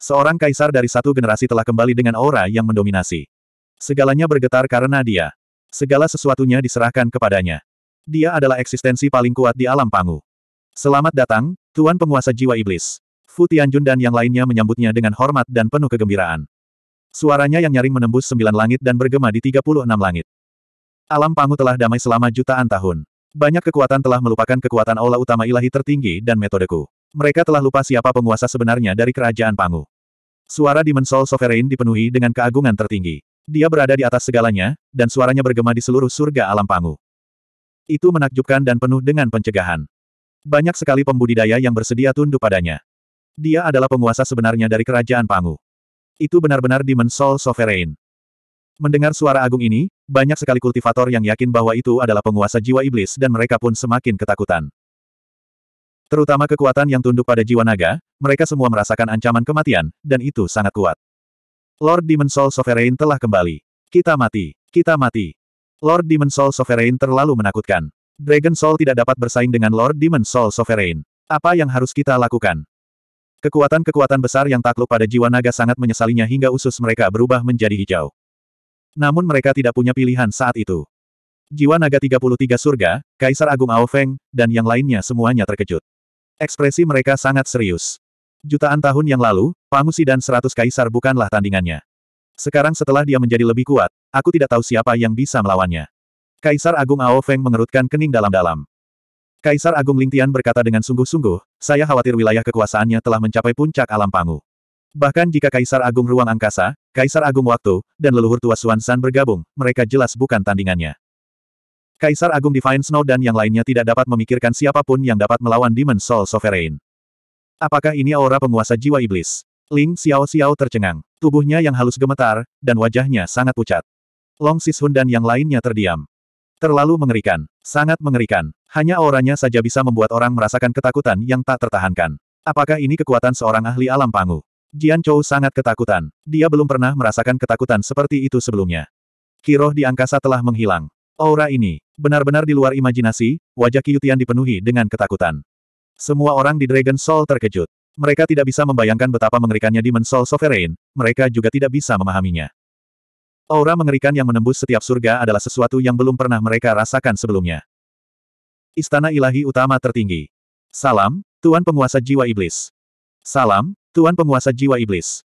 Seorang kaisar dari satu generasi telah kembali dengan aura yang mendominasi. Segalanya bergetar karena dia. Segala sesuatunya diserahkan kepadanya. Dia adalah eksistensi paling kuat di alam pangu. Selamat datang, Tuan Penguasa Jiwa Iblis. Fu Tianjun dan yang lainnya menyambutnya dengan hormat dan penuh kegembiraan. Suaranya yang nyaring menembus sembilan langit dan bergema di 36 langit. Alam pangu telah damai selama jutaan tahun. Banyak kekuatan telah melupakan kekuatan aula utama ilahi tertinggi dan metodeku. Mereka telah lupa siapa penguasa sebenarnya dari kerajaan Pangu. Suara di Mensol Sovereign dipenuhi dengan keagungan tertinggi. Dia berada di atas segalanya, dan suaranya bergema di seluruh surga alam Pangu. Itu menakjubkan dan penuh dengan pencegahan. Banyak sekali pembudidaya yang bersedia tunduk padanya. Dia adalah penguasa sebenarnya dari kerajaan Pangu. Itu benar-benar di Soul Sovereign. Mendengar suara agung ini, banyak sekali kultivator yang yakin bahwa itu adalah penguasa jiwa iblis dan mereka pun semakin ketakutan. Terutama kekuatan yang tunduk pada jiwa naga, mereka semua merasakan ancaman kematian, dan itu sangat kuat. Lord Demon Soul Sovereign telah kembali. Kita mati. Kita mati. Lord Demon Soul Sovereign terlalu menakutkan. Dragon Soul tidak dapat bersaing dengan Lord Demon Soul Sovereign. Apa yang harus kita lakukan? Kekuatan-kekuatan besar yang takluk pada jiwa naga sangat menyesalinya hingga usus mereka berubah menjadi hijau. Namun mereka tidak punya pilihan saat itu. Jiwa naga 33 surga, Kaisar Agung Ao Feng, dan yang lainnya semuanya terkejut. Ekspresi mereka sangat serius. Jutaan tahun yang lalu, Pangusi dan seratus kaisar bukanlah tandingannya. Sekarang setelah dia menjadi lebih kuat, aku tidak tahu siapa yang bisa melawannya. Kaisar Agung Ao Feng mengerutkan kening dalam-dalam. Kaisar Agung Lingtian berkata dengan sungguh-sungguh, saya khawatir wilayah kekuasaannya telah mencapai puncak alam pangu. Bahkan jika Kaisar Agung Ruang Angkasa, Kaisar Agung Waktu, dan leluhur tua Suan San bergabung, mereka jelas bukan tandingannya. Kaisar Agung Divine Snow dan yang lainnya tidak dapat memikirkan siapapun yang dapat melawan Demon Soul Sovereign. Apakah ini aura penguasa jiwa iblis? Ling Xiao Xiao tercengang. Tubuhnya yang halus gemetar, dan wajahnya sangat pucat. Long Sishun dan yang lainnya terdiam. Terlalu mengerikan. Sangat mengerikan. Hanya auranya saja bisa membuat orang merasakan ketakutan yang tak tertahankan. Apakah ini kekuatan seorang ahli alam panggung? Jian Chou sangat ketakutan. Dia belum pernah merasakan ketakutan seperti itu sebelumnya. Kiroh di angkasa telah menghilang. Aura ini, benar-benar di luar imajinasi, wajah Qiutian dipenuhi dengan ketakutan. Semua orang di Dragon Soul terkejut. Mereka tidak bisa membayangkan betapa mengerikannya di Soul Sovereign, mereka juga tidak bisa memahaminya. Aura mengerikan yang menembus setiap surga adalah sesuatu yang belum pernah mereka rasakan sebelumnya. Istana Ilahi Utama Tertinggi. Salam, Tuan Penguasa Jiwa Iblis. Salam, Tuan penguasa jiwa iblis.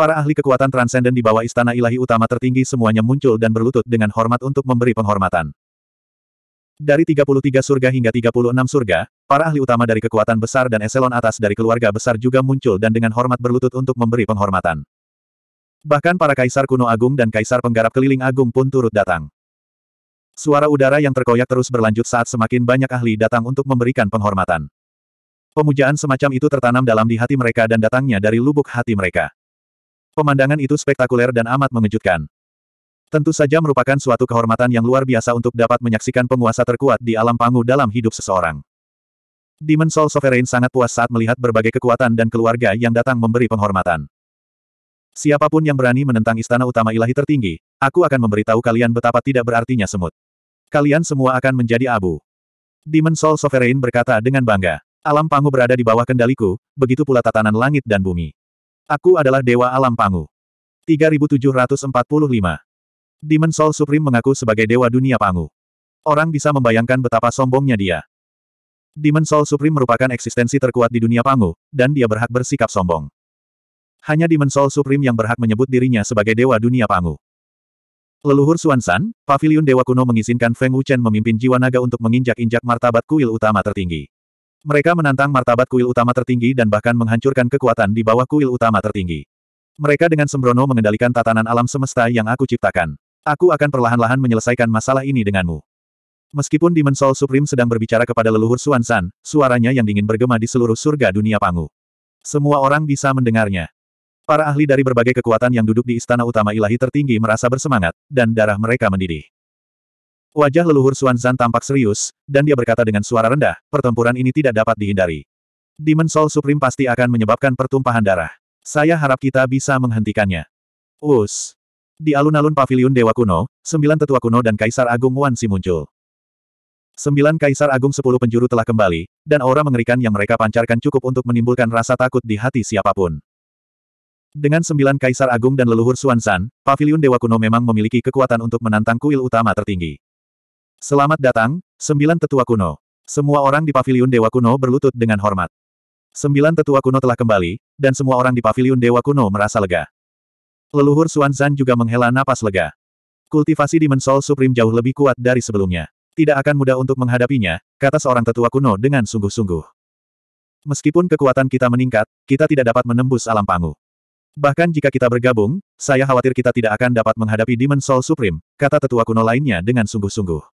Para ahli kekuatan transenden di bawah istana ilahi utama tertinggi semuanya muncul dan berlutut dengan hormat untuk memberi penghormatan. Dari 33 surga hingga 36 surga, para ahli utama dari kekuatan besar dan eselon atas dari keluarga besar juga muncul dan dengan hormat berlutut untuk memberi penghormatan. Bahkan para kaisar kuno agung dan kaisar penggarap keliling agung pun turut datang. Suara udara yang terkoyak terus berlanjut saat semakin banyak ahli datang untuk memberikan penghormatan. Pemujaan semacam itu tertanam dalam di hati mereka dan datangnya dari lubuk hati mereka. Pemandangan itu spektakuler dan amat mengejutkan. Tentu saja merupakan suatu kehormatan yang luar biasa untuk dapat menyaksikan penguasa terkuat di alam pangu dalam hidup seseorang. Demon Soul Sovereign sangat puas saat melihat berbagai kekuatan dan keluarga yang datang memberi penghormatan. Siapapun yang berani menentang istana utama ilahi tertinggi, aku akan memberitahu kalian betapa tidak berartinya semut. Kalian semua akan menjadi abu. Demon Soul Sovereign berkata dengan bangga. Alam Pangu berada di bawah kendaliku, begitu pula tatanan langit dan bumi. Aku adalah Dewa Alam Pangu. 3745. Demon Soul Supreme mengaku sebagai Dewa Dunia Pangu. Orang bisa membayangkan betapa sombongnya dia. Demon Soul Supreme merupakan eksistensi terkuat di dunia Pangu, dan dia berhak bersikap sombong. Hanya Demon Soul Supreme yang berhak menyebut dirinya sebagai Dewa Dunia Pangu. Leluhur Suansan, Paviliun Dewa Kuno mengizinkan Feng Wuchen memimpin jiwa naga untuk menginjak-injak martabat kuil utama tertinggi. Mereka menantang martabat kuil utama tertinggi dan bahkan menghancurkan kekuatan di bawah kuil utama tertinggi. Mereka dengan sembrono mengendalikan tatanan alam semesta yang aku ciptakan. Aku akan perlahan-lahan menyelesaikan masalah ini denganmu. Meskipun Demon Soul Supreme sedang berbicara kepada leluhur Suansan, suaranya yang dingin bergema di seluruh surga dunia Pangu. Semua orang bisa mendengarnya. Para ahli dari berbagai kekuatan yang duduk di istana utama ilahi tertinggi merasa bersemangat, dan darah mereka mendidih. Wajah leluhur Xuan Zan tampak serius, dan dia berkata dengan suara rendah, pertempuran ini tidak dapat dihindari. Demon Soul Supreme pasti akan menyebabkan pertumpahan darah. Saya harap kita bisa menghentikannya. Us. Di alun-alun paviliun Dewa Kuno, sembilan tetua kuno dan Kaisar Agung Wan si muncul. Sembilan Kaisar Agung sepuluh penjuru telah kembali, dan aura mengerikan yang mereka pancarkan cukup untuk menimbulkan rasa takut di hati siapapun. Dengan sembilan kaisar agung dan leluhur Zan, pavilion Dewa Kuno memang memiliki kekuatan untuk menantang kuil utama tertinggi. Selamat datang, sembilan tetua kuno. Semua orang di paviliun Dewa Kuno berlutut dengan hormat. Sembilan tetua kuno telah kembali, dan semua orang di paviliun Dewa Kuno merasa lega. Leluhur Xuanzan juga menghela napas lega. Kultivasi soul Supreme jauh lebih kuat dari sebelumnya. Tidak akan mudah untuk menghadapinya, kata seorang tetua kuno dengan sungguh-sungguh. Meskipun kekuatan kita meningkat, kita tidak dapat menembus alam pangu. Bahkan jika kita bergabung, saya khawatir kita tidak akan dapat menghadapi Demon Soul Supreme, kata tetua kuno lainnya dengan sungguh-sungguh.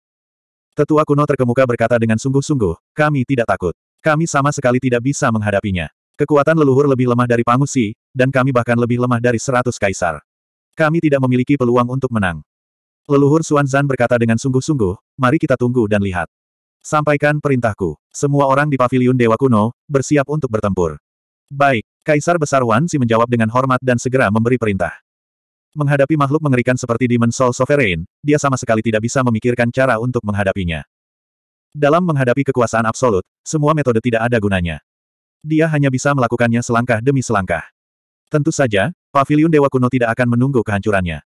Tetua kuno terkemuka berkata dengan sungguh-sungguh, kami tidak takut. Kami sama sekali tidak bisa menghadapinya. Kekuatan leluhur lebih lemah dari Pangusi, dan kami bahkan lebih lemah dari seratus kaisar. Kami tidak memiliki peluang untuk menang. Leluhur Suanzan berkata dengan sungguh-sungguh, mari kita tunggu dan lihat. Sampaikan perintahku. Semua orang di Paviliun Dewa Kuno, bersiap untuk bertempur. Baik, Kaisar Besar Wan Si menjawab dengan hormat dan segera memberi perintah. Menghadapi makhluk mengerikan seperti Demon Soul Sovereign, dia sama sekali tidak bisa memikirkan cara untuk menghadapinya. Dalam menghadapi kekuasaan absolut, semua metode tidak ada gunanya. Dia hanya bisa melakukannya selangkah demi selangkah. Tentu saja, Paviliun Dewa Kuno tidak akan menunggu kehancurannya.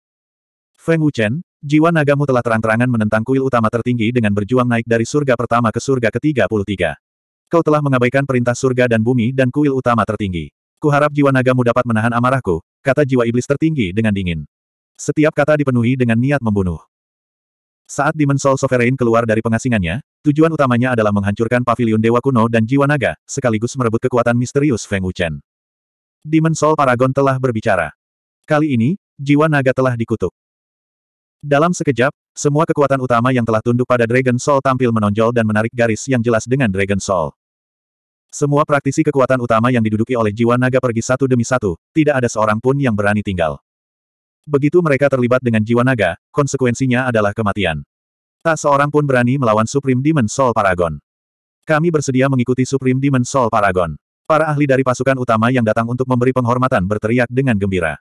Feng Wuchen, jiwa nagamu telah terang-terangan menentang kuil utama tertinggi dengan berjuang naik dari surga pertama ke surga ke-33. Kau telah mengabaikan perintah surga dan bumi dan kuil utama tertinggi. Kuharap jiwa nagamu dapat menahan amarahku, kata jiwa iblis tertinggi dengan dingin. Setiap kata dipenuhi dengan niat membunuh. Saat Demon Soul Sovereign keluar dari pengasingannya, tujuan utamanya adalah menghancurkan pavilion Dewa Kuno dan Jiwa Naga, sekaligus merebut kekuatan misterius Feng Wuchen. Demon Soul Paragon telah berbicara. Kali ini, Jiwa Naga telah dikutuk. Dalam sekejap, semua kekuatan utama yang telah tunduk pada Dragon Soul tampil menonjol dan menarik garis yang jelas dengan Dragon Soul. Semua praktisi kekuatan utama yang diduduki oleh jiwa naga pergi satu demi satu, tidak ada seorang pun yang berani tinggal. Begitu mereka terlibat dengan jiwa naga, konsekuensinya adalah kematian. Tak seorang pun berani melawan Supreme Demon Soul Paragon. Kami bersedia mengikuti Supreme Demon Soul Paragon. Para ahli dari pasukan utama yang datang untuk memberi penghormatan berteriak dengan gembira.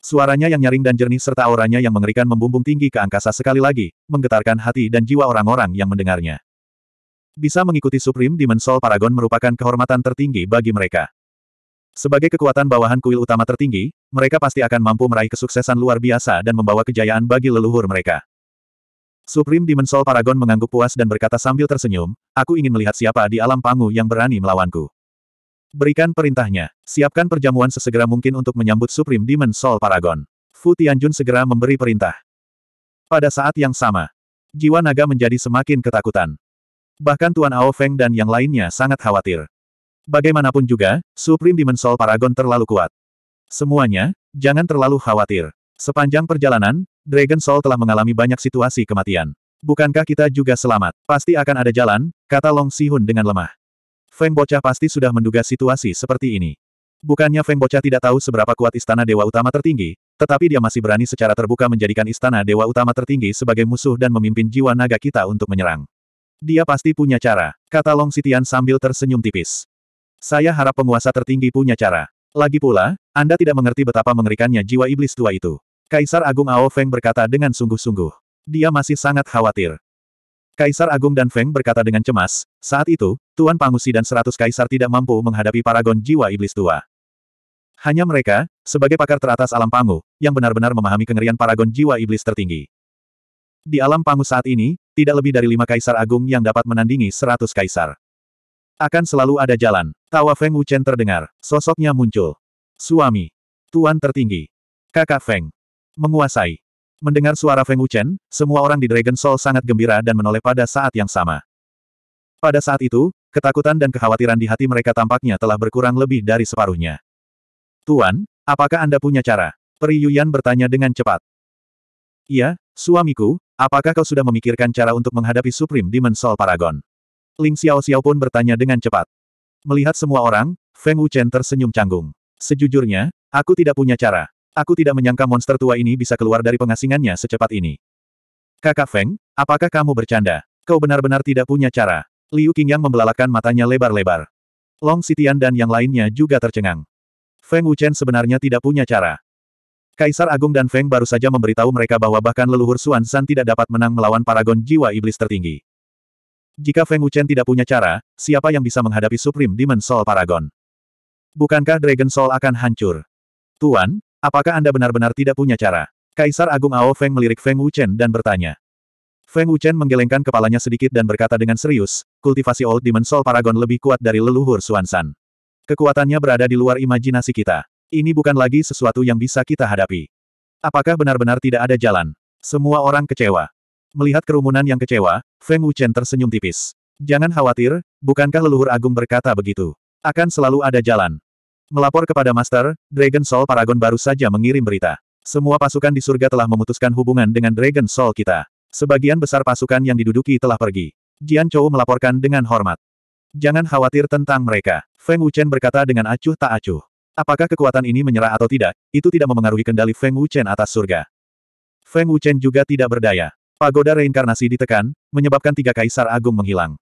Suaranya yang nyaring dan jernih serta auranya yang mengerikan membumbung tinggi ke angkasa sekali lagi, menggetarkan hati dan jiwa orang-orang yang mendengarnya bisa mengikuti Supreme Demon Soul Paragon merupakan kehormatan tertinggi bagi mereka. Sebagai kekuatan bawahan kuil utama tertinggi, mereka pasti akan mampu meraih kesuksesan luar biasa dan membawa kejayaan bagi leluhur mereka. Supreme Demon Soul Paragon mengangguk puas dan berkata sambil tersenyum, aku ingin melihat siapa di alam pangu yang berani melawanku. Berikan perintahnya, siapkan perjamuan sesegera mungkin untuk menyambut Supreme Demon Soul Paragon. Fu Tianjun segera memberi perintah. Pada saat yang sama, jiwa naga menjadi semakin ketakutan. Bahkan Tuan Ao Feng dan yang lainnya sangat khawatir. Bagaimanapun juga, Supreme Demon Soul Paragon terlalu kuat. Semuanya, jangan terlalu khawatir. Sepanjang perjalanan, Dragon Soul telah mengalami banyak situasi kematian. Bukankah kita juga selamat? Pasti akan ada jalan, kata Long Sihun dengan lemah. Feng Bocah pasti sudah menduga situasi seperti ini. Bukannya Feng Bocah tidak tahu seberapa kuat istana Dewa Utama tertinggi, tetapi dia masih berani secara terbuka menjadikan istana Dewa Utama tertinggi sebagai musuh dan memimpin jiwa naga kita untuk menyerang. Dia pasti punya cara, kata Long Sitian sambil tersenyum tipis. Saya harap penguasa tertinggi punya cara. Lagi pula, Anda tidak mengerti betapa mengerikannya jiwa iblis tua itu. Kaisar Agung Ao Feng berkata dengan sungguh-sungguh. Dia masih sangat khawatir. Kaisar Agung dan Feng berkata dengan cemas, saat itu, Tuan Pangusi dan seratus kaisar tidak mampu menghadapi paragon jiwa iblis tua. Hanya mereka, sebagai pakar teratas alam pangu, yang benar-benar memahami kengerian paragon jiwa iblis tertinggi. Di alam pangus saat ini, tidak lebih dari lima kaisar agung yang dapat menandingi seratus kaisar. Akan selalu ada jalan. Tawa Feng Wuchen terdengar. Sosoknya muncul. Suami. Tuan tertinggi. Kakak Feng. Menguasai. Mendengar suara Feng Wuchen, semua orang di Dragon Soul sangat gembira dan menoleh pada saat yang sama. Pada saat itu, ketakutan dan kekhawatiran di hati mereka tampaknya telah berkurang lebih dari separuhnya. Tuan, apakah Anda punya cara? Peri Yuyan bertanya dengan cepat. Iya, suamiku, Apakah kau sudah memikirkan cara untuk menghadapi Supreme Demon Soul Paragon? Ling Xiao Xiao pun bertanya dengan cepat. Melihat semua orang, Feng Wuchen tersenyum canggung. Sejujurnya, aku tidak punya cara. Aku tidak menyangka monster tua ini bisa keluar dari pengasingannya secepat ini. Kakak Feng, apakah kamu bercanda? Kau benar-benar tidak punya cara. Liu Qingyang membelalakan matanya lebar-lebar. Long Sitian dan yang lainnya juga tercengang. Feng Wuchen sebenarnya tidak punya cara. Kaisar Agung dan Feng baru saja memberitahu mereka bahwa bahkan leluhur Xuan San tidak dapat menang melawan paragon jiwa iblis tertinggi. Jika Feng Wuchen tidak punya cara, siapa yang bisa menghadapi Supreme Demon Soul Paragon? Bukankah Dragon Soul akan hancur? Tuan, apakah Anda benar-benar tidak punya cara? Kaisar Agung Ao Feng melirik Feng Wuchen dan bertanya. Feng Wuchen menggelengkan kepalanya sedikit dan berkata dengan serius, kultivasi Old Demon Soul Paragon lebih kuat dari leluhur Xuan San. Kekuatannya berada di luar imajinasi kita. Ini bukan lagi sesuatu yang bisa kita hadapi. Apakah benar-benar tidak ada jalan? Semua orang kecewa. Melihat kerumunan yang kecewa, Feng Wuchen tersenyum tipis. Jangan khawatir, bukankah leluhur agung berkata begitu? Akan selalu ada jalan. Melapor kepada Master, Dragon Soul Paragon baru saja mengirim berita. Semua pasukan di surga telah memutuskan hubungan dengan Dragon Soul kita. Sebagian besar pasukan yang diduduki telah pergi. Jian Chou melaporkan dengan hormat. Jangan khawatir tentang mereka, Feng Wuchen berkata dengan acuh tak acuh. Apakah kekuatan ini menyerah atau tidak, itu tidak memengaruhi kendali Feng Wuchen atas surga. Feng Wuchen juga tidak berdaya. Pagoda reinkarnasi ditekan, menyebabkan tiga kaisar agung menghilang.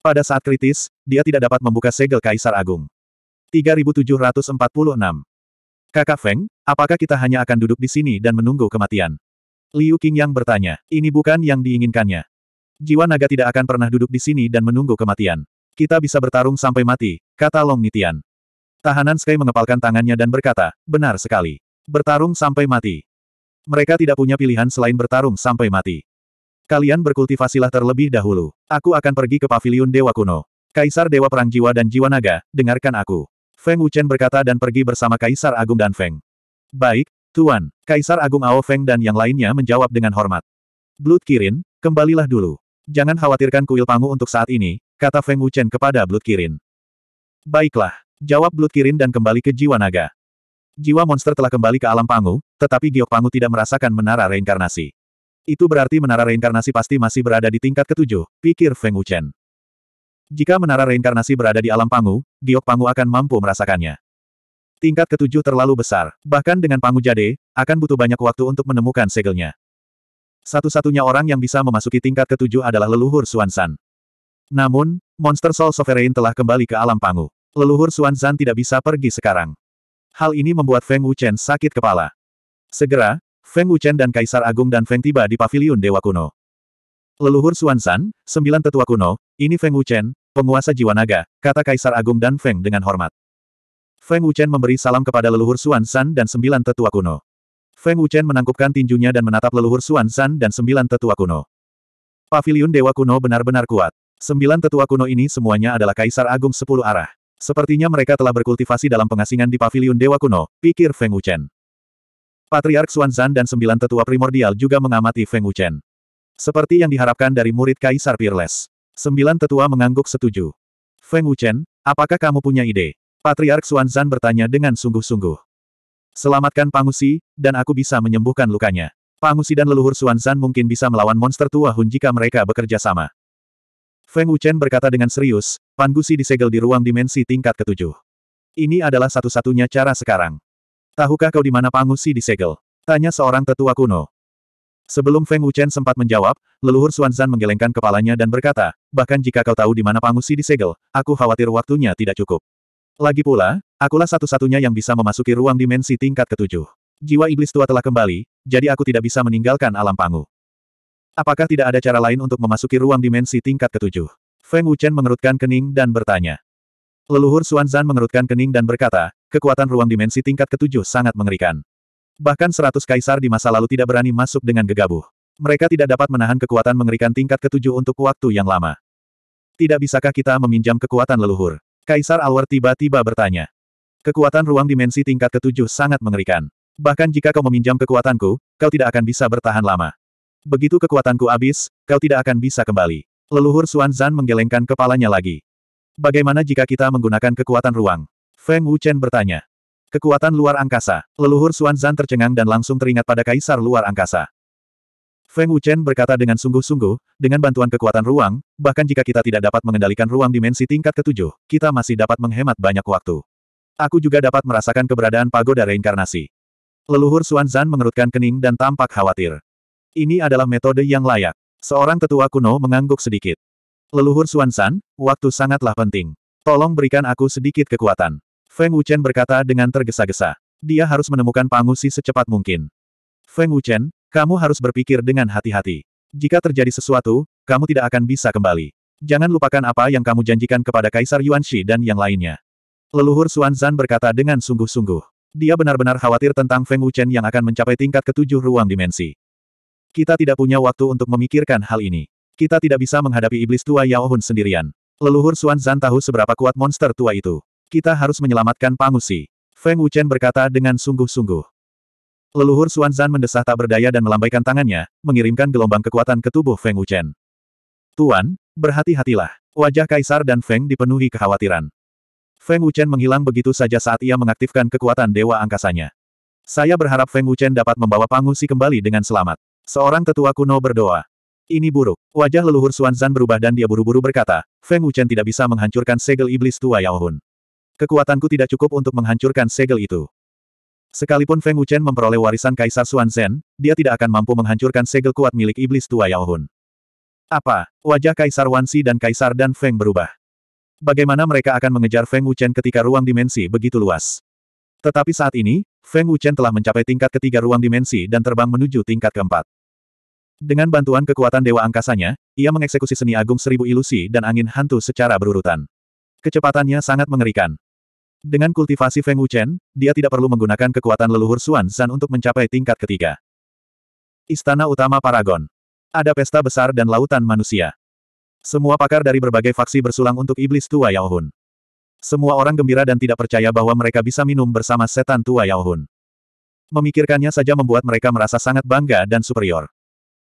Pada saat kritis, dia tidak dapat membuka segel kaisar agung. 3746. Kakak Feng, apakah kita hanya akan duduk di sini dan menunggu kematian? Liu Qingyang bertanya. Ini bukan yang diinginkannya. Jiwa naga tidak akan pernah duduk di sini dan menunggu kematian. Kita bisa bertarung sampai mati, kata Long Nitian. Tahanan Sky mengepalkan tangannya dan berkata, benar sekali. Bertarung sampai mati. Mereka tidak punya pilihan selain bertarung sampai mati. Kalian berkultivasilah terlebih dahulu. Aku akan pergi ke paviliun Dewa Kuno. Kaisar Dewa Perang Jiwa dan Jiwa Naga, dengarkan aku. Feng Wuchen berkata dan pergi bersama Kaisar Agung dan Feng. Baik, Tuan. Kaisar Agung Ao Feng dan yang lainnya menjawab dengan hormat. Blood Kirin, kembalilah dulu. Jangan khawatirkan kuil pangu untuk saat ini, kata Feng Wuchen kepada Blood Kirin. Baiklah. Jawab Blood Kirin dan kembali ke jiwa naga. Jiwa monster telah kembali ke alam Pangu, tetapi Giok Pangu tidak merasakan menara reinkarnasi. Itu berarti menara reinkarnasi pasti masih berada di tingkat ketujuh, pikir Feng Wuchen. Jika menara reinkarnasi berada di alam Pangu, Giok Pangu akan mampu merasakannya. Tingkat ketujuh terlalu besar, bahkan dengan Pangu Jade, akan butuh banyak waktu untuk menemukan segelnya. Satu-satunya orang yang bisa memasuki tingkat ketujuh adalah leluhur Suansan. Namun, monster Soul Sovereign telah kembali ke alam Pangu. Leluhur Zan tidak bisa pergi sekarang. Hal ini membuat Feng Wuchen sakit kepala. Segera, Feng Wuchen dan Kaisar Agung dan Feng tiba di paviliun Dewa Kuno. Leluhur Zan, sembilan tetua kuno, ini Feng Wuchen, penguasa jiwa naga, kata Kaisar Agung dan Feng dengan hormat. Feng Wuchen memberi salam kepada leluhur Zan dan sembilan tetua kuno. Feng Wuchen menangkupkan tinjunya dan menatap leluhur Zan dan sembilan tetua kuno. Paviliun Dewa Kuno benar-benar kuat. Sembilan tetua kuno ini semuanya adalah Kaisar Agung sepuluh arah. Sepertinya mereka telah berkultivasi dalam pengasingan di paviliun Dewa Kuno, pikir Feng Wuchen. Patriark Xuanzan dan sembilan tetua primordial juga mengamati Feng Wuchen. Seperti yang diharapkan dari murid Kaisar Peerless. Sembilan tetua mengangguk setuju. Feng Wuchen, apakah kamu punya ide? Patriark Xuanzan bertanya dengan sungguh-sungguh. Selamatkan Pangusi, dan aku bisa menyembuhkan lukanya. Pangusi dan leluhur Xuanzan mungkin bisa melawan monster tua Hun jika mereka bekerja sama. Feng Wuchen berkata dengan serius, Pangusi disegel di ruang dimensi tingkat ketujuh. Ini adalah satu-satunya cara sekarang. Tahukah kau di mana Pangusi disegel? Tanya seorang tetua kuno. Sebelum Feng Wuchen sempat menjawab, leluhur Suanzan menggelengkan kepalanya dan berkata, bahkan jika kau tahu di mana Pangusi disegel, aku khawatir waktunya tidak cukup. Lagi pula, akulah satu-satunya yang bisa memasuki ruang dimensi tingkat ketujuh. Jiwa iblis tua telah kembali, jadi aku tidak bisa meninggalkan alam pangu. Apakah tidak ada cara lain untuk memasuki ruang dimensi tingkat ketujuh? Feng Wuchen mengerutkan kening dan bertanya. Leluhur Xuanzan mengerutkan kening dan berkata, kekuatan ruang dimensi tingkat ketujuh sangat mengerikan. Bahkan seratus kaisar di masa lalu tidak berani masuk dengan gegabah. Mereka tidak dapat menahan kekuatan mengerikan tingkat ketujuh untuk waktu yang lama. Tidak bisakah kita meminjam kekuatan leluhur? Kaisar Alwar tiba-tiba bertanya. Kekuatan ruang dimensi tingkat ketujuh sangat mengerikan. Bahkan jika kau meminjam kekuatanku, kau tidak akan bisa bertahan lama. Begitu kekuatanku habis, kau tidak akan bisa kembali. Leluhur Xuan Zan menggelengkan kepalanya lagi. Bagaimana jika kita menggunakan kekuatan ruang? Feng Wuchen bertanya. Kekuatan luar angkasa. Leluhur Xuan Zan tercengang dan langsung teringat pada kaisar luar angkasa. Feng Wuchen berkata dengan sungguh-sungguh, dengan bantuan kekuatan ruang, bahkan jika kita tidak dapat mengendalikan ruang dimensi tingkat ketujuh, kita masih dapat menghemat banyak waktu. Aku juga dapat merasakan keberadaan pagoda reinkarnasi. Leluhur Xuan Zan mengerutkan kening dan tampak khawatir. Ini adalah metode yang layak. Seorang tetua kuno mengangguk sedikit. Leluhur Suansan, waktu sangatlah penting. Tolong berikan aku sedikit kekuatan. Feng Wuchen berkata dengan tergesa-gesa. Dia harus menemukan Pangusi secepat mungkin. Feng Wuchen, kamu harus berpikir dengan hati-hati. Jika terjadi sesuatu, kamu tidak akan bisa kembali. Jangan lupakan apa yang kamu janjikan kepada Kaisar Yuan Shi dan yang lainnya. Leluhur Suanzan berkata dengan sungguh-sungguh. Dia benar-benar khawatir tentang Feng Wuchen yang akan mencapai tingkat ketujuh ruang dimensi. Kita tidak punya waktu untuk memikirkan hal ini. Kita tidak bisa menghadapi iblis tua Yao Hun sendirian. Leluhur Xuan Zan tahu seberapa kuat monster tua itu. Kita harus menyelamatkan Pangusi. Feng Wuchen berkata dengan sungguh-sungguh. Leluhur Xuan Zan mendesah tak berdaya dan melambaikan tangannya, mengirimkan gelombang kekuatan ke tubuh Feng Wuchen. Tuan, berhati-hatilah. Wajah Kaisar dan Feng dipenuhi kekhawatiran. Feng Wuchen menghilang begitu saja saat ia mengaktifkan kekuatan Dewa Angkasanya. Saya berharap Feng Wuchen dapat membawa Pangusi kembali dengan selamat. Seorang tetua kuno berdoa. Ini buruk. Wajah leluhur Zan berubah dan dia buru-buru berkata, Feng Wuchen tidak bisa menghancurkan segel iblis tua Yao Hun. Kekuatanku tidak cukup untuk menghancurkan segel itu. Sekalipun Feng Wuchen memperoleh warisan Kaisar Suanzan, dia tidak akan mampu menghancurkan segel kuat milik iblis tua Yao Hun. Apa? Wajah Kaisar Wansi dan Kaisar dan Feng berubah. Bagaimana mereka akan mengejar Feng Wuchen ketika ruang dimensi begitu luas? Tetapi saat ini, Feng Wuchen telah mencapai tingkat ketiga ruang dimensi dan terbang menuju tingkat keempat. Dengan bantuan kekuatan Dewa Angkasanya, ia mengeksekusi seni agung seribu ilusi dan angin hantu secara berurutan. Kecepatannya sangat mengerikan. Dengan kultivasi Feng Wuchen, dia tidak perlu menggunakan kekuatan leluhur Suan Zan untuk mencapai tingkat ketiga. Istana Utama Paragon. Ada pesta besar dan lautan manusia. Semua pakar dari berbagai faksi bersulang untuk iblis tua Yaohun. Semua orang gembira dan tidak percaya bahwa mereka bisa minum bersama setan tua Yao Hun. Memikirkannya saja membuat mereka merasa sangat bangga dan superior.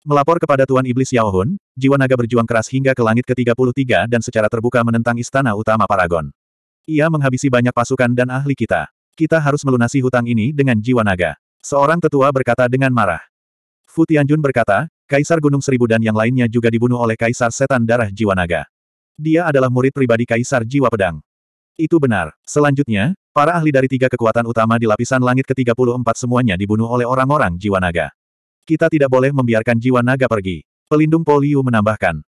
Melapor kepada Tuan Iblis Yao Hun, jiwa naga berjuang keras hingga ke langit ke-33 dan secara terbuka menentang istana utama Paragon. Ia menghabisi banyak pasukan dan ahli kita. Kita harus melunasi hutang ini dengan jiwa naga. Seorang tetua berkata dengan marah. Fu Tianjun berkata, Kaisar Gunung Seribu dan yang lainnya juga dibunuh oleh Kaisar Setan Darah Jiwa Naga. Dia adalah murid pribadi Kaisar Jiwa Pedang. Itu benar. Selanjutnya, para ahli dari tiga kekuatan utama di lapisan langit ke-34 semuanya dibunuh oleh orang-orang jiwa naga. Kita tidak boleh membiarkan jiwa naga pergi. Pelindung Poliu menambahkan.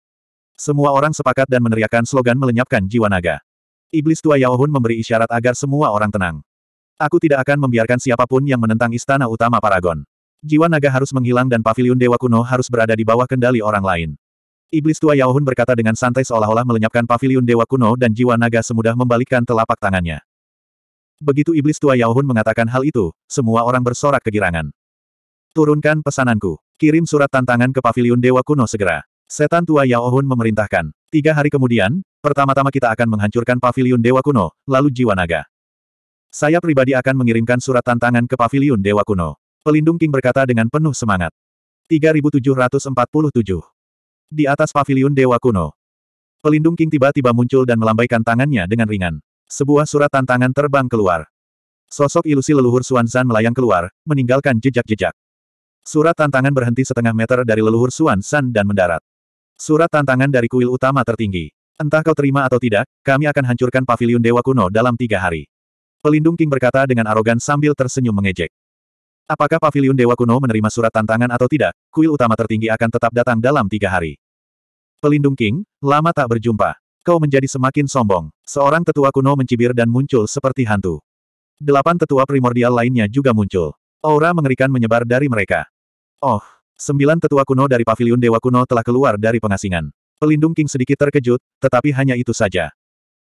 Semua orang sepakat dan meneriakkan slogan melenyapkan jiwa naga. Iblis tua Yaohun memberi isyarat agar semua orang tenang. Aku tidak akan membiarkan siapapun yang menentang istana utama Paragon. Jiwa naga harus menghilang dan pavilion dewa kuno harus berada di bawah kendali orang lain. Iblis tua Yaohun berkata dengan santai seolah-olah melenyapkan paviliun dewa kuno dan jiwa naga semudah membalikkan telapak tangannya. Begitu iblis tua Yaohun mengatakan hal itu, semua orang bersorak kegirangan. Turunkan pesananku. Kirim surat tantangan ke paviliun dewa kuno segera. Setan tua Yaohun memerintahkan. Tiga hari kemudian, pertama-tama kita akan menghancurkan paviliun dewa kuno, lalu jiwa naga. Saya pribadi akan mengirimkan surat tantangan ke paviliun dewa kuno. Pelindung King berkata dengan penuh semangat. 3747 di atas paviliun Dewa Kuno. Pelindung King tiba-tiba muncul dan melambaikan tangannya dengan ringan. Sebuah surat tantangan terbang keluar. Sosok ilusi leluhur Suanzan melayang keluar, meninggalkan jejak-jejak. Surat tantangan berhenti setengah meter dari leluhur San dan mendarat. Surat tantangan dari kuil utama tertinggi. Entah kau terima atau tidak, kami akan hancurkan paviliun Dewa Kuno dalam tiga hari. Pelindung King berkata dengan arogan sambil tersenyum mengejek. Apakah Paviliun Dewa Kuno menerima surat tantangan atau tidak, kuil utama tertinggi akan tetap datang dalam tiga hari. Pelindung King, lama tak berjumpa. Kau menjadi semakin sombong. Seorang tetua kuno mencibir dan muncul seperti hantu. Delapan tetua primordial lainnya juga muncul. Aura mengerikan menyebar dari mereka. Oh, sembilan tetua kuno dari Paviliun Dewa Kuno telah keluar dari pengasingan. Pelindung King sedikit terkejut, tetapi hanya itu saja.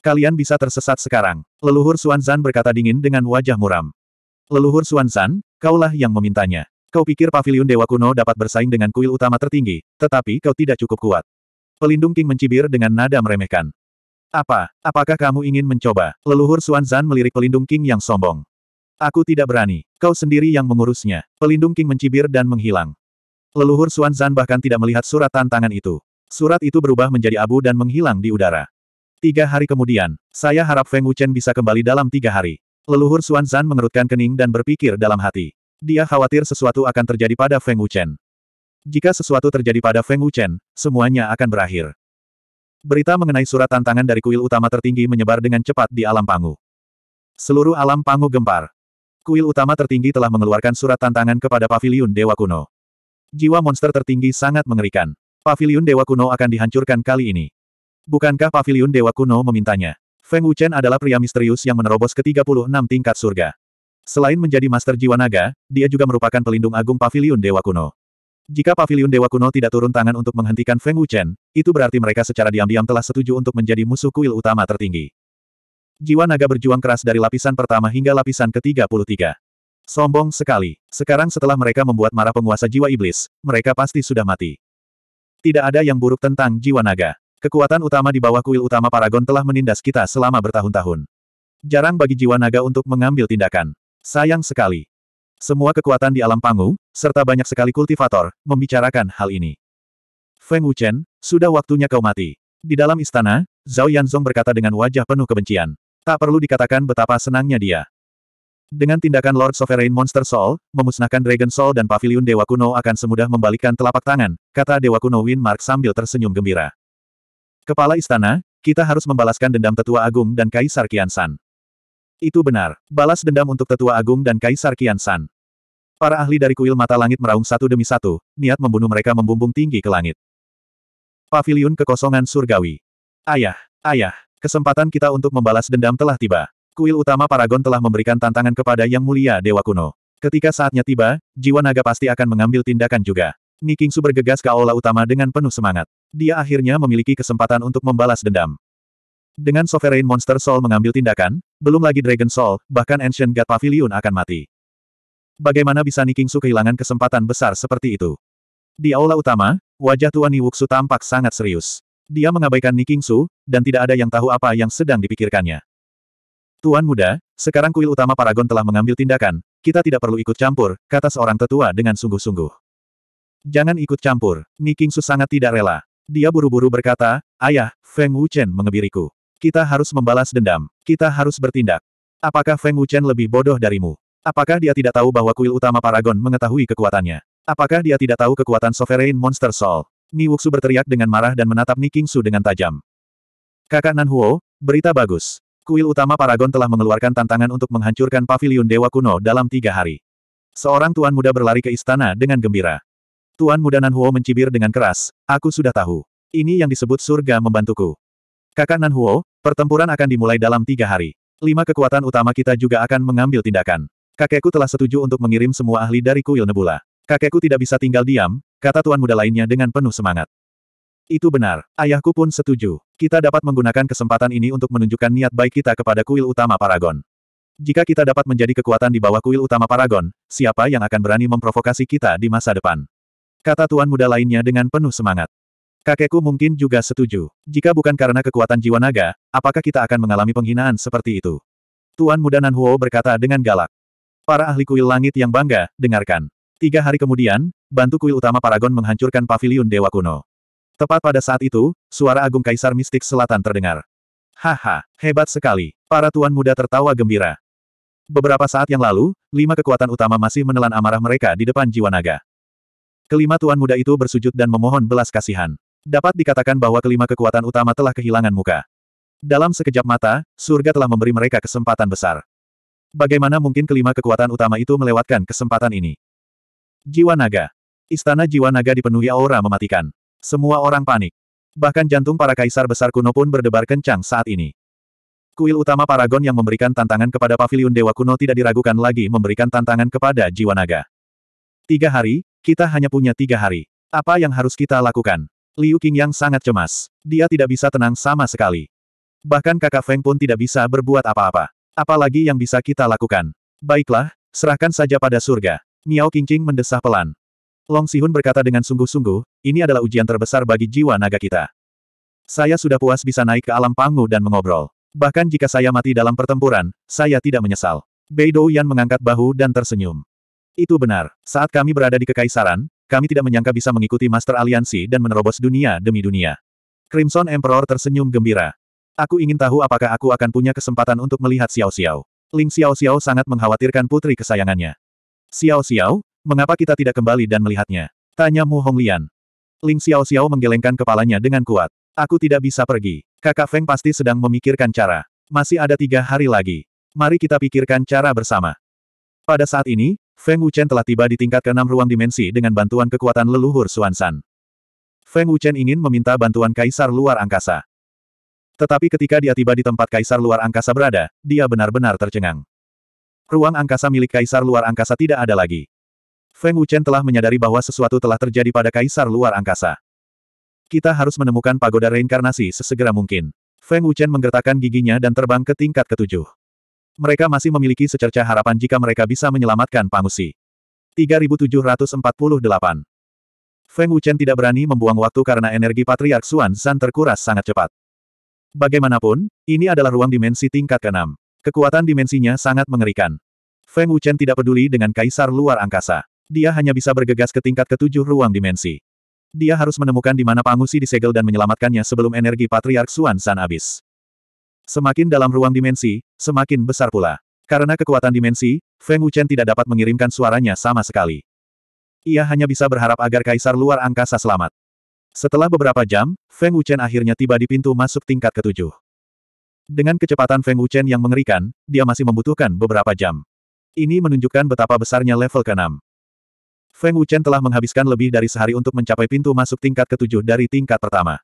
Kalian bisa tersesat sekarang. Leluhur Xuanzan berkata dingin dengan wajah muram. Leluhur Xuanzan, kaulah yang memintanya. Kau pikir Paviliun dewa kuno dapat bersaing dengan kuil utama tertinggi, tetapi kau tidak cukup kuat. Pelindung King mencibir dengan nada meremehkan. Apa? Apakah kamu ingin mencoba? Leluhur Xuanzan melirik pelindung King yang sombong. Aku tidak berani. Kau sendiri yang mengurusnya. Pelindung King mencibir dan menghilang. Leluhur Xuanzan bahkan tidak melihat surat tantangan itu. Surat itu berubah menjadi abu dan menghilang di udara. Tiga hari kemudian, saya harap Feng Wuchen bisa kembali dalam tiga hari. Leluhur Xuan Zan mengerutkan kening dan berpikir dalam hati. Dia khawatir sesuatu akan terjadi pada Feng Wuchen. Jika sesuatu terjadi pada Feng Wuchen, semuanya akan berakhir. Berita mengenai surat tantangan dari kuil utama tertinggi menyebar dengan cepat di alam pangu. Seluruh alam pangu gempar. Kuil utama tertinggi telah mengeluarkan surat tantangan kepada paviliun Dewa Kuno. Jiwa monster tertinggi sangat mengerikan. Paviliun Dewa Kuno akan dihancurkan kali ini. Bukankah paviliun Dewa Kuno memintanya? Feng Wuchen adalah pria misterius yang menerobos ke 36 tingkat surga. Selain menjadi master jiwa naga, dia juga merupakan pelindung agung Paviliun Dewa Kuno. Jika Paviliun Dewa Kuno tidak turun tangan untuk menghentikan Feng Wuchen, itu berarti mereka secara diam-diam telah setuju untuk menjadi musuh kuil utama tertinggi. Jiwa naga berjuang keras dari lapisan pertama hingga lapisan ke-33. Sombong sekali. Sekarang setelah mereka membuat marah penguasa jiwa iblis, mereka pasti sudah mati. Tidak ada yang buruk tentang jiwa naga. Kekuatan utama di bawah kuil utama Paragon telah menindas kita selama bertahun-tahun. Jarang bagi jiwa naga untuk mengambil tindakan. Sayang sekali. Semua kekuatan di alam pangu, serta banyak sekali kultivator, membicarakan hal ini. Feng Wuchen, sudah waktunya kau mati. Di dalam istana, Zhao Yanzong berkata dengan wajah penuh kebencian. Tak perlu dikatakan betapa senangnya dia. Dengan tindakan Lord Sovereign Monster Soul, memusnahkan Dragon Soul dan Pavilion Dewa Kuno akan semudah membalikkan telapak tangan, kata Dewa Kuno Win Mark sambil tersenyum gembira. Kepala istana, kita harus membalaskan dendam tetua agung dan Kaisar Kian Itu benar, balas dendam untuk tetua agung dan Kaisar Kian Para ahli dari kuil mata langit meraung satu demi satu, niat membunuh mereka membumbung tinggi ke langit. Paviliun kekosongan surgawi. Ayah, ayah, kesempatan kita untuk membalas dendam telah tiba. Kuil utama Paragon telah memberikan tantangan kepada Yang Mulia Dewa Kuno. Ketika saatnya tiba, jiwa naga pasti akan mengambil tindakan juga. Niking Su bergegas ke aula utama dengan penuh semangat. Dia akhirnya memiliki kesempatan untuk membalas dendam. Dengan Sovereign Monster Soul mengambil tindakan, belum lagi Dragon Soul, bahkan Ancient God Pavilion akan mati. Bagaimana bisa Niking Su kehilangan kesempatan besar seperti itu? Di aula utama, wajah Tuan Iwuksu tampak sangat serius. Dia mengabaikan Niking Su, dan tidak ada yang tahu apa yang sedang dipikirkannya. Tuan muda, sekarang kuil utama Paragon telah mengambil tindakan, kita tidak perlu ikut campur, kata seorang tetua dengan sungguh-sungguh. Jangan ikut campur. Ni Su sangat tidak rela. Dia buru-buru berkata, Ayah, Feng Wuchen mengebiriku. Kita harus membalas dendam. Kita harus bertindak. Apakah Feng Wuchen lebih bodoh darimu? Apakah dia tidak tahu bahwa kuil utama Paragon mengetahui kekuatannya? Apakah dia tidak tahu kekuatan Sovereign Monster Soul? Ni Wuxu berteriak dengan marah dan menatap Ni Su dengan tajam. Kakak Nan Huo, berita bagus. Kuil utama Paragon telah mengeluarkan tantangan untuk menghancurkan Paviliun Dewa Kuno dalam tiga hari. Seorang tuan muda berlari ke istana dengan gembira. Tuan Muda Huo mencibir dengan keras, aku sudah tahu. Ini yang disebut surga membantuku. Kakak Nan Huo, pertempuran akan dimulai dalam tiga hari. Lima kekuatan utama kita juga akan mengambil tindakan. Kakekku telah setuju untuk mengirim semua ahli dari kuil Nebula. Kakekku tidak bisa tinggal diam, kata tuan muda lainnya dengan penuh semangat. Itu benar, ayahku pun setuju. Kita dapat menggunakan kesempatan ini untuk menunjukkan niat baik kita kepada kuil utama Paragon. Jika kita dapat menjadi kekuatan di bawah kuil utama Paragon, siapa yang akan berani memprovokasi kita di masa depan? Kata tuan muda lainnya dengan penuh semangat. Kakekku mungkin juga setuju. Jika bukan karena kekuatan jiwa naga, apakah kita akan mengalami penghinaan seperti itu? Tuan muda Nan Nanhuo berkata dengan galak. Para ahli kuil langit yang bangga, dengarkan. Tiga hari kemudian, bantu kuil utama Paragon menghancurkan paviliun Dewa Kuno. Tepat pada saat itu, suara Agung Kaisar Mistik Selatan terdengar. Haha, hebat sekali. Para tuan muda tertawa gembira. Beberapa saat yang lalu, lima kekuatan utama masih menelan amarah mereka di depan jiwa naga. Kelima tuan muda itu bersujud dan memohon belas kasihan. Dapat dikatakan bahwa kelima kekuatan utama telah kehilangan muka. Dalam sekejap mata, surga telah memberi mereka kesempatan besar. Bagaimana mungkin kelima kekuatan utama itu melewatkan kesempatan ini? Jiwa naga. Istana jiwa naga dipenuhi aura mematikan. Semua orang panik. Bahkan jantung para kaisar besar kuno pun berdebar kencang saat ini. Kuil utama Paragon yang memberikan tantangan kepada Paviliun Dewa Kuno tidak diragukan lagi memberikan tantangan kepada jiwa naga. Tiga hari, kita hanya punya tiga hari. Apa yang harus kita lakukan? Liu yang sangat cemas. Dia tidak bisa tenang sama sekali. Bahkan kakak Feng pun tidak bisa berbuat apa-apa. Apalagi yang bisa kita lakukan? Baiklah, serahkan saja pada surga. Miao Qingqing mendesah pelan. Long Sihun berkata dengan sungguh-sungguh, ini adalah ujian terbesar bagi jiwa naga kita. Saya sudah puas bisa naik ke alam pangu dan mengobrol. Bahkan jika saya mati dalam pertempuran, saya tidak menyesal. Beidou Yan mengangkat bahu dan tersenyum. Itu benar. Saat kami berada di kekaisaran, kami tidak menyangka bisa mengikuti Master Aliansi dan menerobos dunia demi dunia. Crimson Emperor tersenyum gembira. Aku ingin tahu apakah aku akan punya kesempatan untuk melihat Xiao Xiao. Ling Xiao Xiao sangat mengkhawatirkan putri kesayangannya. Xiao Xiao, mengapa kita tidak kembali dan melihatnya? Tanya Mu Honglian. Ling Xiao Xiao menggelengkan kepalanya dengan kuat. Aku tidak bisa pergi. Kakak Feng pasti sedang memikirkan cara. Masih ada tiga hari lagi. Mari kita pikirkan cara bersama. Pada saat ini, Feng Wuchen telah tiba di tingkat keenam ruang dimensi dengan bantuan kekuatan leluhur Suansan. Feng Wuchen ingin meminta bantuan kaisar luar angkasa. Tetapi ketika dia tiba di tempat kaisar luar angkasa berada, dia benar-benar tercengang. Ruang angkasa milik kaisar luar angkasa tidak ada lagi. Feng Wuchen telah menyadari bahwa sesuatu telah terjadi pada kaisar luar angkasa. Kita harus menemukan pagoda reinkarnasi sesegera mungkin. Feng Wuchen menggertakkan giginya dan terbang ke tingkat ketujuh. Mereka masih memiliki secerca harapan jika mereka bisa menyelamatkan Pangusi. 3748 Feng Wuchen tidak berani membuang waktu karena energi Patriark Xuan San terkuras sangat cepat. Bagaimanapun, ini adalah ruang dimensi tingkat keenam. Kekuatan dimensinya sangat mengerikan. Feng Wuchen tidak peduli dengan kaisar luar angkasa. Dia hanya bisa bergegas ke tingkat ketujuh ruang dimensi. Dia harus menemukan di mana Pangusi disegel dan menyelamatkannya sebelum energi Patriark Xuan San habis. Semakin dalam ruang dimensi, semakin besar pula. Karena kekuatan dimensi, Feng Wuchen tidak dapat mengirimkan suaranya sama sekali. Ia hanya bisa berharap agar kaisar luar angkasa selamat. Setelah beberapa jam, Feng Wuchen akhirnya tiba di pintu masuk tingkat ketujuh. Dengan kecepatan Feng Wuchen yang mengerikan, dia masih membutuhkan beberapa jam. Ini menunjukkan betapa besarnya level ke-6. Feng Wuchen telah menghabiskan lebih dari sehari untuk mencapai pintu masuk tingkat ketujuh dari tingkat pertama.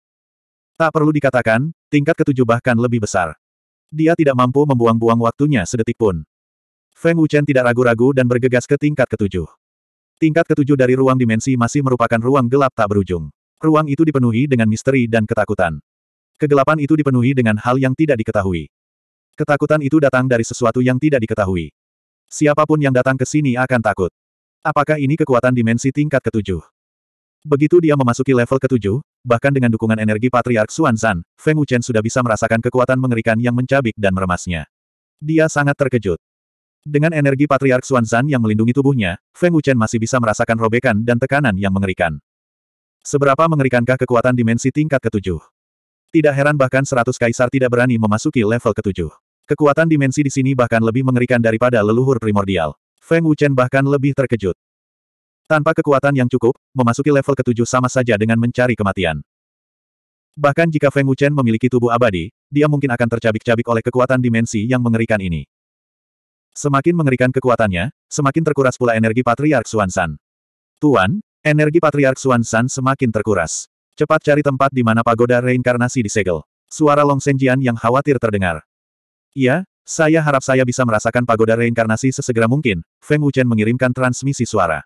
Tak perlu dikatakan, tingkat ketujuh bahkan lebih besar. Dia tidak mampu membuang-buang waktunya sedetik pun. Feng Wuchen tidak ragu-ragu dan bergegas ke tingkat ketujuh. Tingkat ketujuh dari ruang dimensi masih merupakan ruang gelap tak berujung. Ruang itu dipenuhi dengan misteri dan ketakutan. Kegelapan itu dipenuhi dengan hal yang tidak diketahui. Ketakutan itu datang dari sesuatu yang tidak diketahui. Siapapun yang datang ke sini akan takut. Apakah ini kekuatan dimensi tingkat ketujuh? Begitu dia memasuki level ketujuh, bahkan dengan dukungan energi Patriark Xuanzan, Feng Wuchen sudah bisa merasakan kekuatan mengerikan yang mencabik dan meremasnya. Dia sangat terkejut. Dengan energi Patriark Xuanzan yang melindungi tubuhnya, Feng Wuchen masih bisa merasakan robekan dan tekanan yang mengerikan. Seberapa mengerikankah kekuatan dimensi tingkat ketujuh? Tidak heran bahkan seratus kaisar tidak berani memasuki level ketujuh. Kekuatan dimensi di sini bahkan lebih mengerikan daripada leluhur primordial. Feng Wuchen bahkan lebih terkejut. Tanpa kekuatan yang cukup, memasuki level ketujuh sama saja dengan mencari kematian. Bahkan jika Feng Wuchen memiliki tubuh abadi, dia mungkin akan tercabik-cabik oleh kekuatan dimensi yang mengerikan ini. Semakin mengerikan kekuatannya, semakin terkuras pula energi Patriark San. Tuan, energi Patriark San semakin terkuras. Cepat cari tempat di mana pagoda reinkarnasi disegel. Suara Long Senjian yang khawatir terdengar. Iya, saya harap saya bisa merasakan pagoda reinkarnasi sesegera mungkin, Feng Wuchen mengirimkan transmisi suara.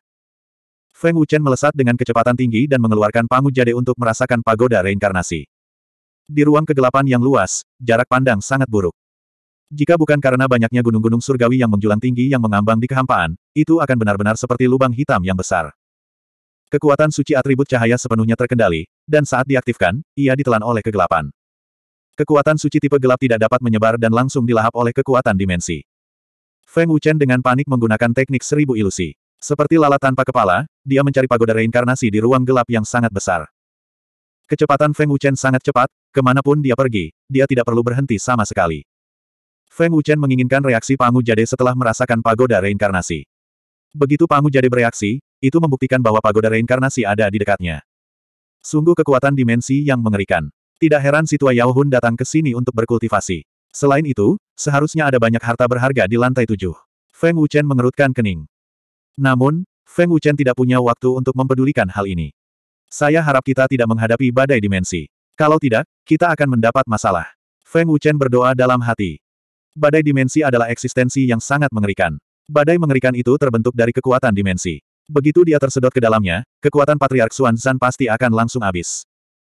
Feng Wuchen melesat dengan kecepatan tinggi dan mengeluarkan pangu jade untuk merasakan pagoda reinkarnasi. Di ruang kegelapan yang luas, jarak pandang sangat buruk. Jika bukan karena banyaknya gunung-gunung surgawi yang menjulang tinggi yang mengambang di kehampaan, itu akan benar-benar seperti lubang hitam yang besar. Kekuatan suci atribut cahaya sepenuhnya terkendali, dan saat diaktifkan, ia ditelan oleh kegelapan. Kekuatan suci tipe gelap tidak dapat menyebar dan langsung dilahap oleh kekuatan dimensi. Feng Wuchen dengan panik menggunakan teknik seribu ilusi. Seperti lalat tanpa kepala, dia mencari pagoda reinkarnasi di ruang gelap yang sangat besar. Kecepatan Feng Wuchen sangat cepat, kemanapun dia pergi, dia tidak perlu berhenti sama sekali. Feng Wuchen menginginkan reaksi Pangu Jade setelah merasakan pagoda reinkarnasi. Begitu Pangu Jade bereaksi, itu membuktikan bahwa pagoda reinkarnasi ada di dekatnya. Sungguh kekuatan dimensi yang mengerikan. Tidak heran si tua Yao Hun datang ke sini untuk berkultivasi. Selain itu, seharusnya ada banyak harta berharga di lantai tujuh. Feng Wuchen mengerutkan kening. Namun, Feng Wuchen tidak punya waktu untuk mempedulikan hal ini. Saya harap kita tidak menghadapi badai dimensi. Kalau tidak, kita akan mendapat masalah. Feng Wuchen berdoa dalam hati. Badai dimensi adalah eksistensi yang sangat mengerikan. Badai mengerikan itu terbentuk dari kekuatan dimensi. Begitu dia tersedot ke dalamnya, kekuatan Patriark Xuan Zan pasti akan langsung habis.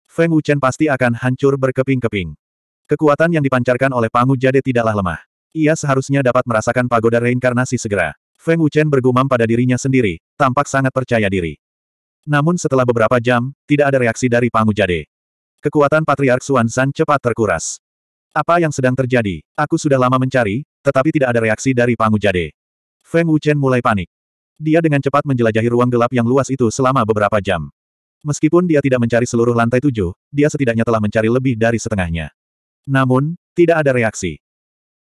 Feng Wuchen pasti akan hancur berkeping-keping. Kekuatan yang dipancarkan oleh Pangu Jade tidaklah lemah. Ia seharusnya dapat merasakan pagoda reinkarnasi segera. Feng Wuchen bergumam pada dirinya sendiri, tampak sangat percaya diri. Namun setelah beberapa jam, tidak ada reaksi dari Pangu Jade. Kekuatan Patriark Xuan San cepat terkuras. Apa yang sedang terjadi? Aku sudah lama mencari, tetapi tidak ada reaksi dari Pangu Jade. Feng Wuchen mulai panik. Dia dengan cepat menjelajahi ruang gelap yang luas itu selama beberapa jam. Meskipun dia tidak mencari seluruh lantai tujuh, dia setidaknya telah mencari lebih dari setengahnya. Namun, tidak ada reaksi.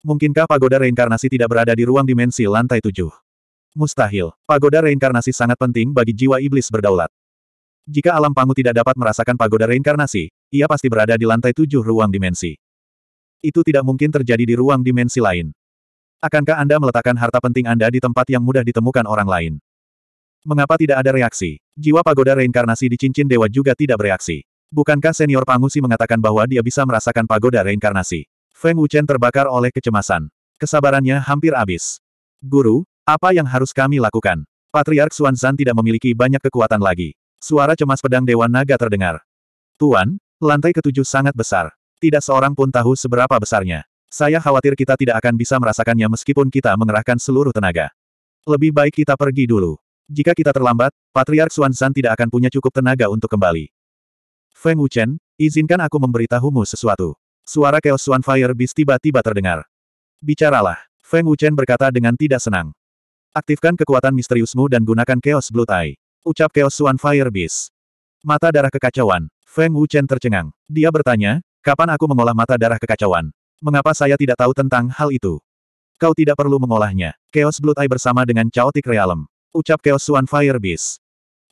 Mungkinkah pagoda reinkarnasi tidak berada di ruang dimensi lantai tujuh? Mustahil. Pagoda reinkarnasi sangat penting bagi jiwa iblis berdaulat. Jika alam pangu tidak dapat merasakan pagoda reinkarnasi, ia pasti berada di lantai tujuh ruang dimensi. Itu tidak mungkin terjadi di ruang dimensi lain. Akankah Anda meletakkan harta penting Anda di tempat yang mudah ditemukan orang lain? Mengapa tidak ada reaksi? Jiwa pagoda reinkarnasi di cincin dewa juga tidak bereaksi. Bukankah senior Pangusi mengatakan bahwa dia bisa merasakan pagoda reinkarnasi? Feng Wuchen terbakar oleh kecemasan. Kesabarannya hampir habis. Guru, apa yang harus kami lakukan? Patriark Suanzan tidak memiliki banyak kekuatan lagi. Suara cemas pedang Dewan Naga terdengar. Tuan, lantai ketujuh sangat besar. Tidak seorang pun tahu seberapa besarnya. Saya khawatir kita tidak akan bisa merasakannya meskipun kita mengerahkan seluruh tenaga. Lebih baik kita pergi dulu. Jika kita terlambat, Patriark Suanzan tidak akan punya cukup tenaga untuk kembali. Feng Wuchen, izinkan aku memberitahumu sesuatu. Suara Chaos Xuan Fire Beast tiba-tiba terdengar. Bicaralah, Feng Wuchen berkata dengan tidak senang. Aktifkan kekuatan misteriusmu dan gunakan Chaos Blue Tai. Ucap Chaos Swan Fire Beast. Mata darah kekacauan. Feng Wuchen tercengang. Dia bertanya, kapan aku mengolah mata darah kekacauan? Mengapa saya tidak tahu tentang hal itu? Kau tidak perlu mengolahnya. Chaos Blue Tai bersama dengan Chaotic Realm. Ucap Chaos Swan Fire Beast.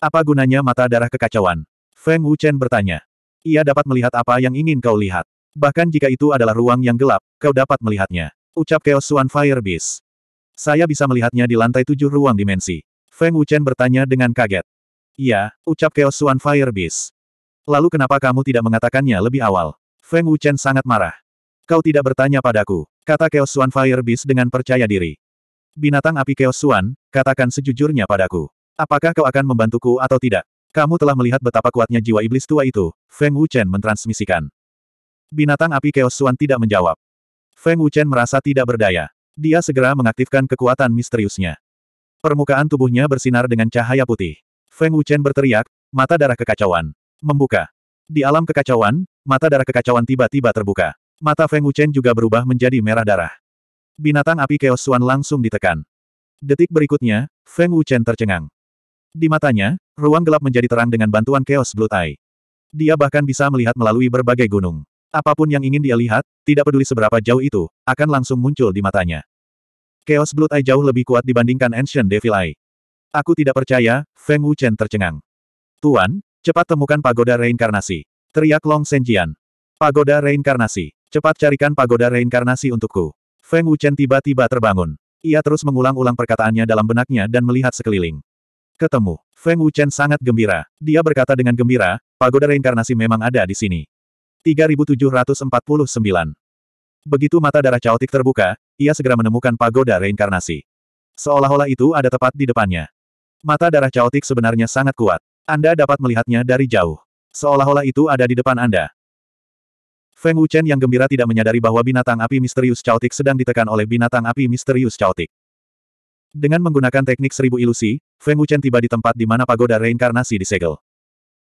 Apa gunanya mata darah kekacauan? Feng Wuchen bertanya. Ia dapat melihat apa yang ingin kau lihat. Bahkan jika itu adalah ruang yang gelap, kau dapat melihatnya. Ucap Chaos Swan Fire Beast. Saya bisa melihatnya di lantai tujuh ruang dimensi. Feng Wuchen bertanya dengan kaget. Iya, ucap Chaos Suan Fire Beast. Lalu kenapa kamu tidak mengatakannya lebih awal? Feng Wuchen sangat marah. Kau tidak bertanya padaku, kata Chaos Suan Fire Beast dengan percaya diri. Binatang api Chaos Suan, katakan sejujurnya padaku. Apakah kau akan membantuku atau tidak? Kamu telah melihat betapa kuatnya jiwa iblis tua itu, Feng Wuchen mentransmisikan. Binatang api Chaos Suan tidak menjawab. Feng Wuchen merasa tidak berdaya. Dia segera mengaktifkan kekuatan misteriusnya. Permukaan tubuhnya bersinar dengan cahaya putih. Feng Wuchen berteriak, mata darah kekacauan. Membuka. Di alam kekacauan, mata darah kekacauan tiba-tiba terbuka. Mata Feng Wuchen juga berubah menjadi merah darah. Binatang api Chaos langsung ditekan. Detik berikutnya, Feng Wuchen tercengang. Di matanya, ruang gelap menjadi terang dengan bantuan Chaos Blood Eye. Dia bahkan bisa melihat melalui berbagai gunung. Apapun yang ingin dia lihat, tidak peduli seberapa jauh itu, akan langsung muncul di matanya. Chaos Blood Eye jauh lebih kuat dibandingkan Ancient Devil Eye. Aku tidak percaya, Feng Wuchen tercengang. Tuan, cepat temukan pagoda reinkarnasi. Teriak Long Senjian. Pagoda reinkarnasi. Cepat carikan pagoda reinkarnasi untukku. Feng Wuchen tiba-tiba terbangun. Ia terus mengulang-ulang perkataannya dalam benaknya dan melihat sekeliling. Ketemu. Feng Wuchen sangat gembira. Dia berkata dengan gembira, pagoda reinkarnasi memang ada di sini. 3749. Begitu mata darah caotik terbuka, ia segera menemukan pagoda reinkarnasi. Seolah-olah itu ada tepat di depannya. Mata darah caotik sebenarnya sangat kuat. Anda dapat melihatnya dari jauh. Seolah-olah itu ada di depan Anda. Feng Wuchen yang gembira tidak menyadari bahwa binatang api misterius caotik sedang ditekan oleh binatang api misterius caotik. Dengan menggunakan teknik seribu ilusi, Feng Wuchen tiba di tempat di mana pagoda reinkarnasi disegel.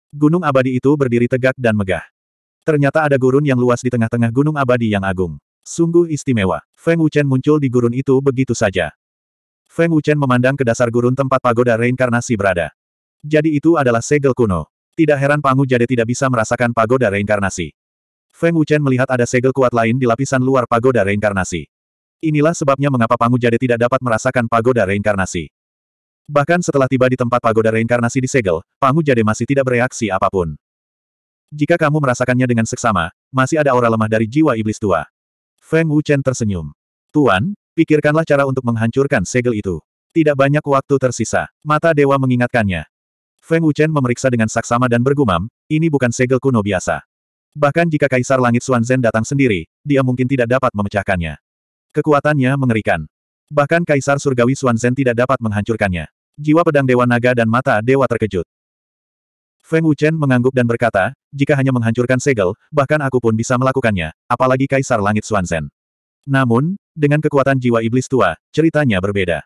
Gunung abadi itu berdiri tegak dan megah. Ternyata ada gurun yang luas di tengah-tengah gunung abadi yang agung. Sungguh istimewa. Feng Wuchen muncul di gurun itu begitu saja. Feng Wuchen memandang ke dasar gurun tempat pagoda reinkarnasi berada. Jadi itu adalah segel kuno. Tidak heran Pangu Jade tidak bisa merasakan pagoda reinkarnasi. Feng Wuchen melihat ada segel kuat lain di lapisan luar pagoda reinkarnasi. Inilah sebabnya mengapa Pangu Jade tidak dapat merasakan pagoda reinkarnasi. Bahkan setelah tiba di tempat pagoda reinkarnasi di segel, Pangu Jade masih tidak bereaksi apapun. Jika kamu merasakannya dengan seksama, masih ada aura lemah dari jiwa iblis tua. Feng Wuchen tersenyum. Tuan, pikirkanlah cara untuk menghancurkan segel itu. Tidak banyak waktu tersisa. Mata dewa mengingatkannya. Feng Wuchen memeriksa dengan saksama dan bergumam, ini bukan segel kuno biasa. Bahkan jika Kaisar Langit Zen datang sendiri, dia mungkin tidak dapat memecahkannya. Kekuatannya mengerikan. Bahkan Kaisar Surgawi Zen tidak dapat menghancurkannya. Jiwa pedang Dewa Naga dan mata Dewa terkejut. Feng Wuchen mengangguk dan berkata, jika hanya menghancurkan segel, bahkan aku pun bisa melakukannya, apalagi Kaisar Langit Xuanzhen. Namun, dengan kekuatan jiwa iblis tua, ceritanya berbeda.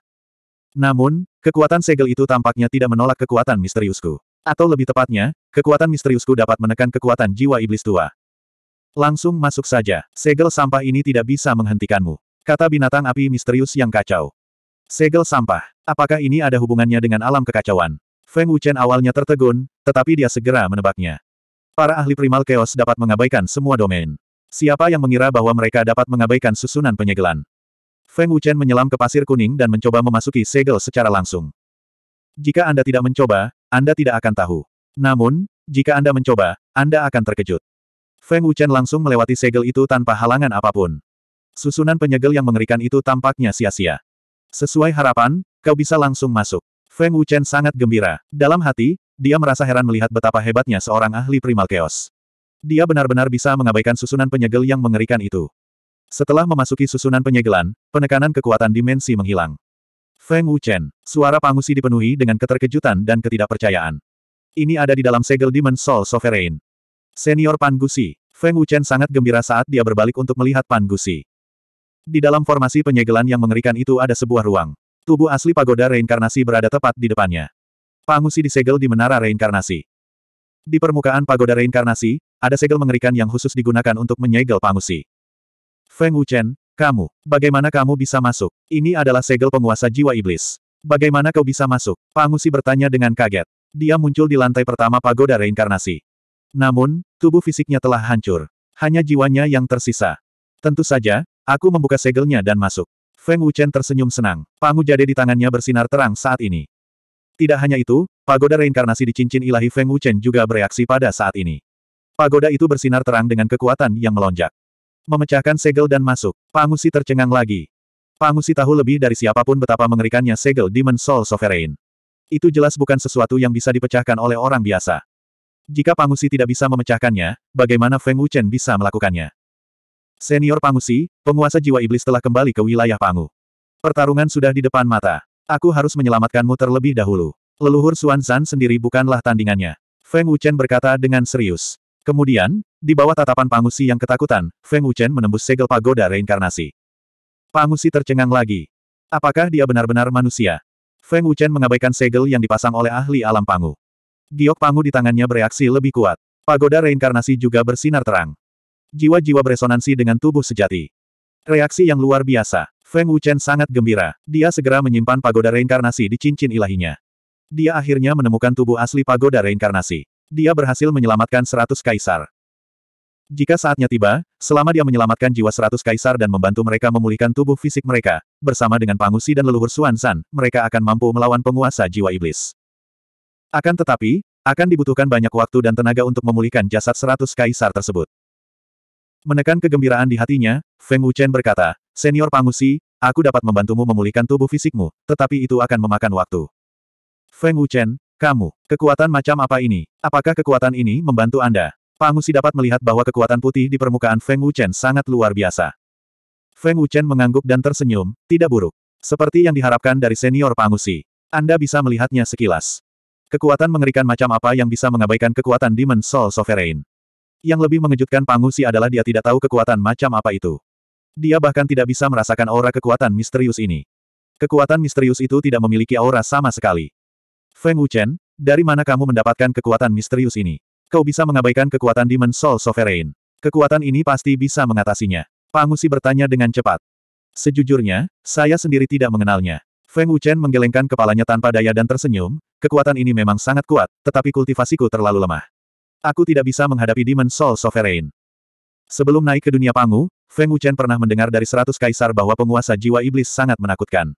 Namun, kekuatan segel itu tampaknya tidak menolak kekuatan misteriusku. Atau lebih tepatnya, kekuatan misteriusku dapat menekan kekuatan jiwa iblis tua. Langsung masuk saja, segel sampah ini tidak bisa menghentikanmu. Kata binatang api misterius yang kacau. Segel sampah, apakah ini ada hubungannya dengan alam kekacauan? Feng Wuchen awalnya tertegun, tetapi dia segera menebaknya. Para ahli primal chaos dapat mengabaikan semua domain. Siapa yang mengira bahwa mereka dapat mengabaikan susunan penyegelan? Feng Wuchen menyelam ke pasir kuning dan mencoba memasuki segel secara langsung. Jika Anda tidak mencoba, Anda tidak akan tahu. Namun, jika Anda mencoba, Anda akan terkejut. Feng Wuchen langsung melewati segel itu tanpa halangan apapun. Susunan penyegel yang mengerikan itu tampaknya sia-sia. Sesuai harapan, kau bisa langsung masuk. Feng Wuchen sangat gembira. Dalam hati, dia merasa heran melihat betapa hebatnya seorang ahli primal chaos. Dia benar-benar bisa mengabaikan susunan penyegel yang mengerikan itu. Setelah memasuki susunan penyegelan, penekanan kekuatan dimensi menghilang. Feng Wuchen, suara Pangusi dipenuhi dengan keterkejutan dan ketidakpercayaan. Ini ada di dalam segel Demon Soul Sovereign. Senior Pangusi, Feng Wuchen sangat gembira saat dia berbalik untuk melihat Pangusi. Di dalam formasi penyegelan yang mengerikan itu ada sebuah ruang. Tubuh asli pagoda reinkarnasi berada tepat di depannya. Pangusi disegel di menara reinkarnasi. Di permukaan pagoda reinkarnasi, ada segel mengerikan yang khusus digunakan untuk menyegel pangusi. Feng Wuchen, kamu, bagaimana kamu bisa masuk? Ini adalah segel penguasa jiwa iblis. Bagaimana kau bisa masuk? Pangusi bertanya dengan kaget. Dia muncul di lantai pertama pagoda reinkarnasi. Namun, tubuh fisiknya telah hancur. Hanya jiwanya yang tersisa. Tentu saja, aku membuka segelnya dan masuk. Feng Wuchen tersenyum senang. Pangu jade di tangannya bersinar terang saat ini. Tidak hanya itu, pagoda reinkarnasi di cincin ilahi Feng Wuchen juga bereaksi pada saat ini. Pagoda itu bersinar terang dengan kekuatan yang melonjak. Memecahkan segel dan masuk, Pangusi tercengang lagi. Pangusi tahu lebih dari siapapun betapa mengerikannya segel Demon Soul Sovereign. Itu jelas bukan sesuatu yang bisa dipecahkan oleh orang biasa. Jika Pangusi tidak bisa memecahkannya, bagaimana Feng Wuchen bisa melakukannya? Senior Pangusi, penguasa jiwa iblis telah kembali ke wilayah Pangu. Pertarungan sudah di depan mata. Aku harus menyelamatkanmu terlebih dahulu. Leluhur Xuan Zan sendiri bukanlah tandingannya. Feng Wuchen berkata dengan serius. Kemudian, di bawah tatapan Pangusi yang ketakutan, Feng Wuchen menembus segel pagoda reinkarnasi. Pangusi tercengang lagi. Apakah dia benar-benar manusia? Feng Wuchen mengabaikan segel yang dipasang oleh ahli alam Pangu. Giok Pangu di tangannya bereaksi lebih kuat. Pagoda reinkarnasi juga bersinar terang jiwa-jiwa beresonansi dengan tubuh sejati. Reaksi yang luar biasa. Feng Wuchen sangat gembira. Dia segera menyimpan pagoda reinkarnasi di cincin ilahinya. Dia akhirnya menemukan tubuh asli pagoda reinkarnasi. Dia berhasil menyelamatkan seratus kaisar. Jika saatnya tiba, selama dia menyelamatkan jiwa seratus kaisar dan membantu mereka memulihkan tubuh fisik mereka, bersama dengan Pangusi dan leluhur Suansan, mereka akan mampu melawan penguasa jiwa iblis. Akan tetapi, akan dibutuhkan banyak waktu dan tenaga untuk memulihkan jasad seratus kaisar tersebut. Menekan kegembiraan di hatinya, Feng Wuchen berkata, Senior Pangusi, aku dapat membantumu memulihkan tubuh fisikmu, tetapi itu akan memakan waktu. Feng Wuchen, kamu, kekuatan macam apa ini? Apakah kekuatan ini membantu Anda? Pangusi dapat melihat bahwa kekuatan putih di permukaan Feng Wuchen sangat luar biasa. Feng Wuchen mengangguk dan tersenyum, tidak buruk. Seperti yang diharapkan dari senior Pangusi. Anda bisa melihatnya sekilas. Kekuatan mengerikan macam apa yang bisa mengabaikan kekuatan Demon Soul Sovereign. Yang lebih mengejutkan Pangusi adalah dia tidak tahu kekuatan macam apa itu. Dia bahkan tidak bisa merasakan aura kekuatan misterius ini. Kekuatan misterius itu tidak memiliki aura sama sekali. Feng Wuchen, dari mana kamu mendapatkan kekuatan misterius ini? Kau bisa mengabaikan kekuatan Demon Soul Sovereign. Kekuatan ini pasti bisa mengatasinya. Pangusi bertanya dengan cepat. Sejujurnya, saya sendiri tidak mengenalnya. Feng Wuchen menggelengkan kepalanya tanpa daya dan tersenyum, kekuatan ini memang sangat kuat, tetapi kultivasiku terlalu lemah. Aku tidak bisa menghadapi Demon Soul Sovereign. Sebelum naik ke dunia Pangu, Feng Wuchen pernah mendengar dari seratus kaisar bahwa penguasa jiwa iblis sangat menakutkan.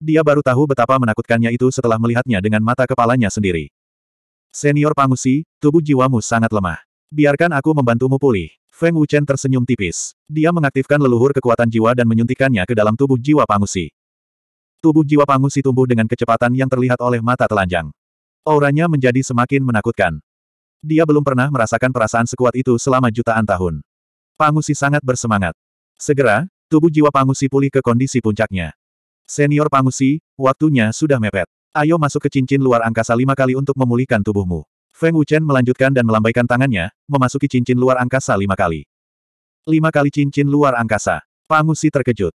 Dia baru tahu betapa menakutkannya itu setelah melihatnya dengan mata kepalanya sendiri. Senior Pangusi, tubuh jiwamu sangat lemah. Biarkan aku membantumu pulih. Feng Wuchen tersenyum tipis. Dia mengaktifkan leluhur kekuatan jiwa dan menyuntikannya ke dalam tubuh jiwa Pangusi. Tubuh jiwa Pangusi tumbuh dengan kecepatan yang terlihat oleh mata telanjang. Auranya menjadi semakin menakutkan. Dia belum pernah merasakan perasaan sekuat itu selama jutaan tahun. Pangusi sangat bersemangat. Segera, tubuh jiwa Pangusi pulih ke kondisi puncaknya. Senior Pangusi, waktunya sudah mepet. Ayo masuk ke cincin luar angkasa lima kali untuk memulihkan tubuhmu. Feng Wuchen melanjutkan dan melambaikan tangannya, memasuki cincin luar angkasa lima kali. Lima kali cincin luar angkasa. Pangusi terkejut.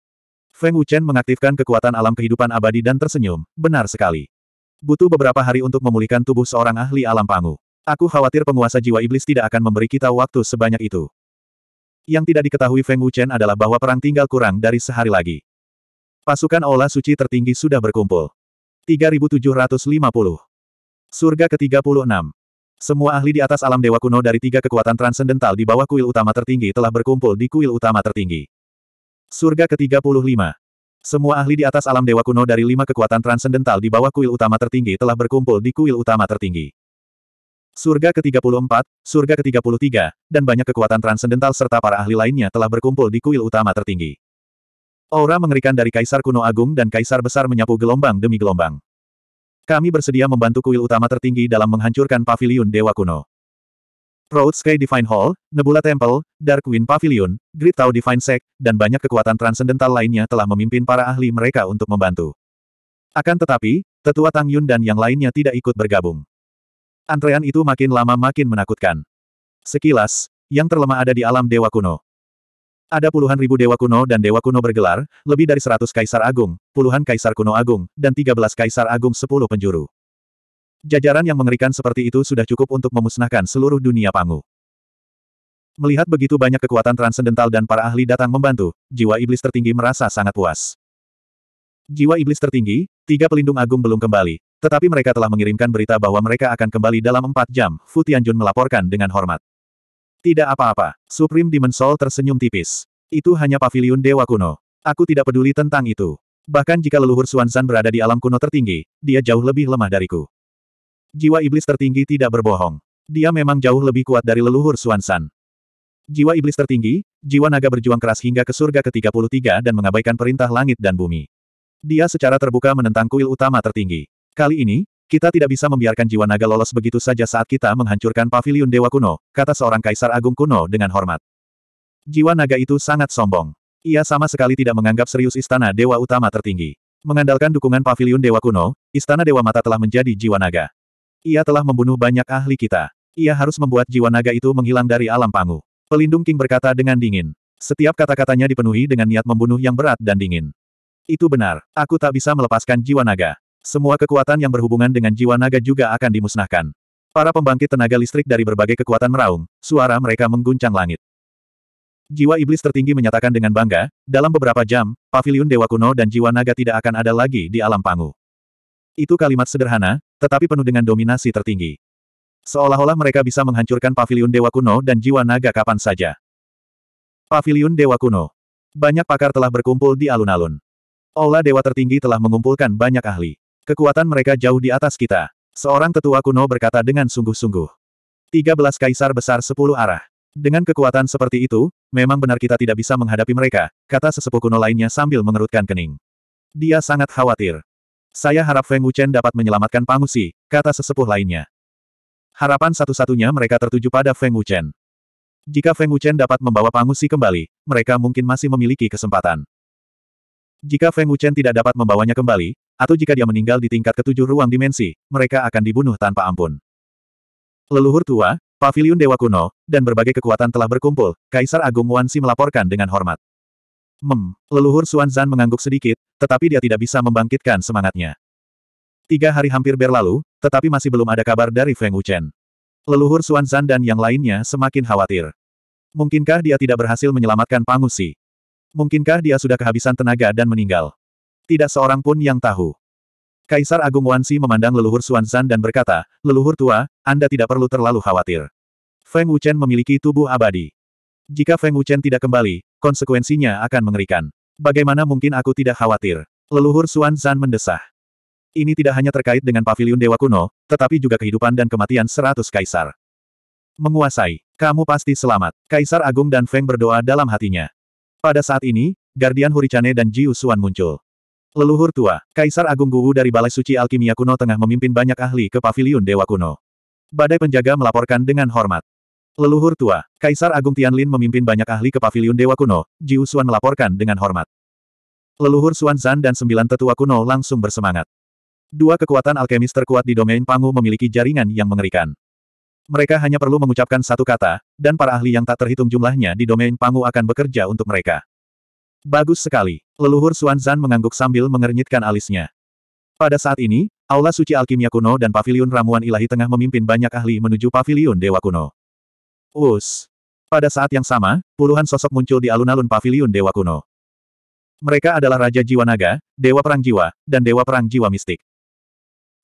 Feng Wuchen mengaktifkan kekuatan alam kehidupan abadi dan tersenyum, benar sekali. Butuh beberapa hari untuk memulihkan tubuh seorang ahli alam pangu. Aku khawatir penguasa jiwa iblis tidak akan memberi kita waktu sebanyak itu. Yang tidak diketahui Feng Wuchen adalah bahwa perang tinggal kurang dari sehari lagi. Pasukan Ola Suci tertinggi sudah berkumpul. 3750. Surga ke-36. Semua ahli di atas alam dewa kuno dari tiga kekuatan transendental di bawah kuil utama tertinggi telah berkumpul di kuil utama tertinggi. Surga ke-35. Semua ahli di atas alam dewa kuno dari lima kekuatan transendental di bawah kuil utama tertinggi telah berkumpul di kuil utama tertinggi. Surga ke-34, Surga ke-33, dan banyak kekuatan transendental serta para ahli lainnya telah berkumpul di kuil utama tertinggi. Aura mengerikan dari Kaisar Kuno Agung dan Kaisar Besar menyapu gelombang demi gelombang. Kami bersedia membantu kuil utama tertinggi dalam menghancurkan pavilion Dewa Kuno. Road Sky Divine Hall, Nebula Temple, Dark Wind Pavilion, Great Tau Divine Sect, dan banyak kekuatan transendental lainnya telah memimpin para ahli mereka untuk membantu. Akan tetapi, Tetua Tang Yun dan yang lainnya tidak ikut bergabung. Antrean itu makin lama makin menakutkan. Sekilas, yang terlemah ada di alam Dewa Kuno. Ada puluhan ribu Dewa Kuno dan Dewa Kuno bergelar, lebih dari seratus Kaisar Agung, puluhan Kaisar Kuno Agung, dan tiga belas Kaisar Agung sepuluh penjuru. Jajaran yang mengerikan seperti itu sudah cukup untuk memusnahkan seluruh dunia Pangu. Melihat begitu banyak kekuatan transendental dan para ahli datang membantu, jiwa iblis tertinggi merasa sangat puas. Jiwa iblis tertinggi, tiga pelindung agung belum kembali, tetapi mereka telah mengirimkan berita bahwa mereka akan kembali dalam empat jam, Fu Tianjun melaporkan dengan hormat. Tidak apa-apa, Supreme Demon Soul tersenyum tipis. Itu hanya pavilion dewa kuno. Aku tidak peduli tentang itu. Bahkan jika leluhur Suansan berada di alam kuno tertinggi, dia jauh lebih lemah dariku. Jiwa iblis tertinggi tidak berbohong. Dia memang jauh lebih kuat dari leluhur Suansan. Jiwa iblis tertinggi, jiwa naga berjuang keras hingga ke surga ke-33 dan mengabaikan perintah langit dan bumi. Dia secara terbuka menentang kuil utama tertinggi. Kali ini, kita tidak bisa membiarkan jiwa naga lolos begitu saja saat kita menghancurkan paviliun dewa kuno, kata seorang kaisar agung kuno dengan hormat. Jiwa naga itu sangat sombong. Ia sama sekali tidak menganggap serius istana dewa utama tertinggi. Mengandalkan dukungan paviliun dewa kuno, istana dewa mata telah menjadi jiwa naga. Ia telah membunuh banyak ahli kita. Ia harus membuat jiwa naga itu menghilang dari alam pangu. Pelindung King berkata dengan dingin. Setiap kata-katanya dipenuhi dengan niat membunuh yang berat dan dingin. Itu benar, aku tak bisa melepaskan jiwa naga. Semua kekuatan yang berhubungan dengan jiwa naga juga akan dimusnahkan. Para pembangkit tenaga listrik dari berbagai kekuatan meraung, suara mereka mengguncang langit. Jiwa iblis tertinggi menyatakan dengan bangga, dalam beberapa jam, paviliun dewa kuno dan jiwa naga tidak akan ada lagi di alam pangu. Itu kalimat sederhana, tetapi penuh dengan dominasi tertinggi. Seolah-olah mereka bisa menghancurkan paviliun dewa kuno dan jiwa naga kapan saja. Paviliun dewa kuno. Banyak pakar telah berkumpul di alun-alun. Aula dewa tertinggi telah mengumpulkan banyak ahli. Kekuatan mereka jauh di atas kita. Seorang tetua kuno berkata dengan sungguh-sungguh. 13 kaisar besar 10 arah. Dengan kekuatan seperti itu, memang benar kita tidak bisa menghadapi mereka, kata sesepuh kuno lainnya sambil mengerutkan kening. Dia sangat khawatir. Saya harap Feng Wuchen dapat menyelamatkan Pangusi, kata sesepuh lainnya. Harapan satu-satunya mereka tertuju pada Feng Wuchen. Jika Feng Wuchen dapat membawa Pangusi kembali, mereka mungkin masih memiliki kesempatan. Jika Feng Wuchen tidak dapat membawanya kembali, atau jika dia meninggal di tingkat ketujuh ruang dimensi, mereka akan dibunuh tanpa ampun. Leluhur tua, Pavilion dewa kuno, dan berbagai kekuatan telah berkumpul, Kaisar Agung Wansi melaporkan dengan hormat. Mem, leluhur Suan Zan mengangguk sedikit, tetapi dia tidak bisa membangkitkan semangatnya. Tiga hari hampir berlalu, tetapi masih belum ada kabar dari Feng Wuchen. Leluhur Suan Zan dan yang lainnya semakin khawatir. Mungkinkah dia tidak berhasil menyelamatkan Pangusi? Mungkinkah dia sudah kehabisan tenaga dan meninggal? Tidak seorang pun yang tahu. Kaisar Agung Wansi memandang leluhur Xuanzan dan berkata, Leluhur tua, Anda tidak perlu terlalu khawatir. Feng Wuchen memiliki tubuh abadi. Jika Feng Wuchen tidak kembali, konsekuensinya akan mengerikan. Bagaimana mungkin aku tidak khawatir? Leluhur Xuanzan mendesah. Ini tidak hanya terkait dengan Paviliun Dewa Kuno, tetapi juga kehidupan dan kematian seratus kaisar. Menguasai, kamu pasti selamat. Kaisar Agung dan Feng berdoa dalam hatinya. Pada saat ini, Guardian Huricane dan Ji Usuan muncul. Leluhur tua, Kaisar Agung Guwu dari Balai Suci Alkimia Kuno tengah memimpin banyak ahli ke paviliun Dewa Kuno. Badai penjaga melaporkan dengan hormat. Leluhur tua, Kaisar Agung Tianlin memimpin banyak ahli ke paviliun Dewa Kuno, Jiu Xuan melaporkan dengan hormat. Leluhur Xuan Zan dan sembilan tetua kuno langsung bersemangat. Dua kekuatan alkemis terkuat di domain Pangu memiliki jaringan yang mengerikan. Mereka hanya perlu mengucapkan satu kata, dan para ahli yang tak terhitung jumlahnya di domain Pangu akan bekerja untuk mereka. Bagus sekali. Leluhur Zan mengangguk sambil mengernyitkan alisnya. Pada saat ini, Aula Suci Alkimia Kuno dan Paviliun Ramuan Ilahi tengah memimpin banyak ahli menuju Paviliun Dewa Kuno. Us. Pada saat yang sama, puluhan sosok muncul di alun-alun Paviliun Dewa Kuno. Mereka adalah Raja Jiwa Naga, Dewa Perang Jiwa, dan Dewa Perang Jiwa Mistik.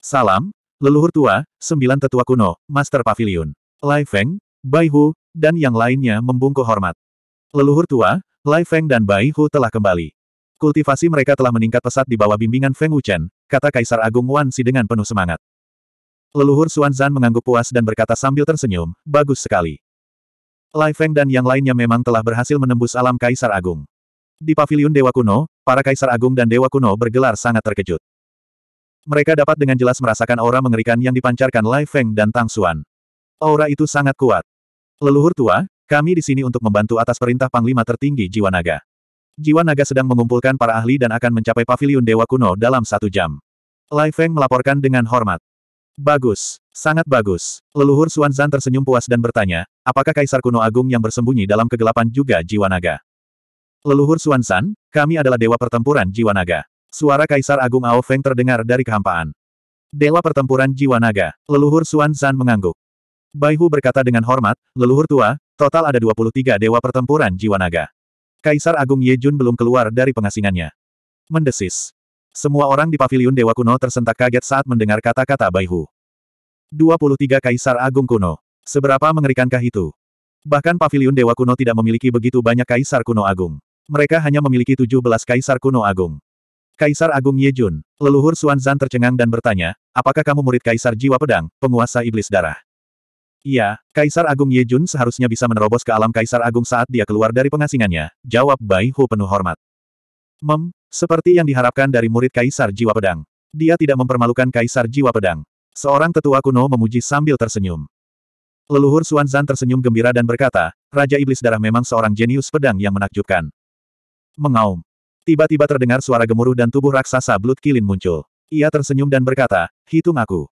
Salam, Leluhur Tua, Sembilan Tetua Kuno, Master Paviliun, Lai Feng, Bai Hu, dan yang lainnya membungkuk hormat. Leluhur tua, Lai Feng dan Bai Hu telah kembali. Kultivasi mereka telah meningkat pesat di bawah bimbingan Feng Wuchen, kata Kaisar Agung Wan Si dengan penuh semangat. Leluhur Xuan Zan mengangguk puas dan berkata sambil tersenyum, bagus sekali. Lai Feng dan yang lainnya memang telah berhasil menembus alam Kaisar Agung. Di paviliun Dewa Kuno, para Kaisar Agung dan Dewa Kuno bergelar sangat terkejut. Mereka dapat dengan jelas merasakan aura mengerikan yang dipancarkan Lai Feng dan Tang Suan. Aura itu sangat kuat. Leluhur tua, kami di sini untuk membantu atas perintah Panglima Tertinggi Jiwa Naga. Jiwa Naga sedang mengumpulkan para ahli dan akan mencapai paviliun Dewa Kuno dalam satu jam. Lai Feng melaporkan dengan hormat. Bagus, sangat bagus. Leluhur Xuan Zan tersenyum puas dan bertanya, apakah Kaisar Kuno Agung yang bersembunyi dalam kegelapan juga jiwa naga? Leluhur Xuan Zan, kami adalah dewa pertempuran jiwa naga. Suara Kaisar Agung Ao Feng terdengar dari kehampaan. Dewa pertempuran jiwa naga, leluhur Xuan Zan mengangguk. Bai berkata dengan hormat, leluhur tua, Total ada 23 dewa pertempuran jiwa naga. Kaisar Agung Yejun belum keluar dari pengasingannya. Mendesis. Semua orang di Paviliun Dewa Kuno tersentak kaget saat mendengar kata-kata Baihu. 23 Kaisar Agung Kuno. Seberapa mengerikankah itu? Bahkan Paviliun Dewa Kuno tidak memiliki begitu banyak Kaisar Kuno Agung. Mereka hanya memiliki 17 Kaisar Kuno Agung. Kaisar Agung Yejun, leluhur Zan tercengang dan bertanya, apakah kamu murid Kaisar Jiwa Pedang, penguasa Iblis Darah? Iya, Kaisar Agung Yejun seharusnya bisa menerobos ke alam Kaisar Agung saat dia keluar dari pengasingannya, jawab Bai Hu penuh hormat. Mem, seperti yang diharapkan dari murid Kaisar Jiwa Pedang. Dia tidak mempermalukan Kaisar Jiwa Pedang. Seorang tetua kuno memuji sambil tersenyum. Leluhur Zan tersenyum gembira dan berkata, Raja Iblis Darah memang seorang jenius pedang yang menakjubkan. Mengaum. Tiba-tiba terdengar suara gemuruh dan tubuh raksasa Blood Kilin muncul. Ia tersenyum dan berkata, hitung aku.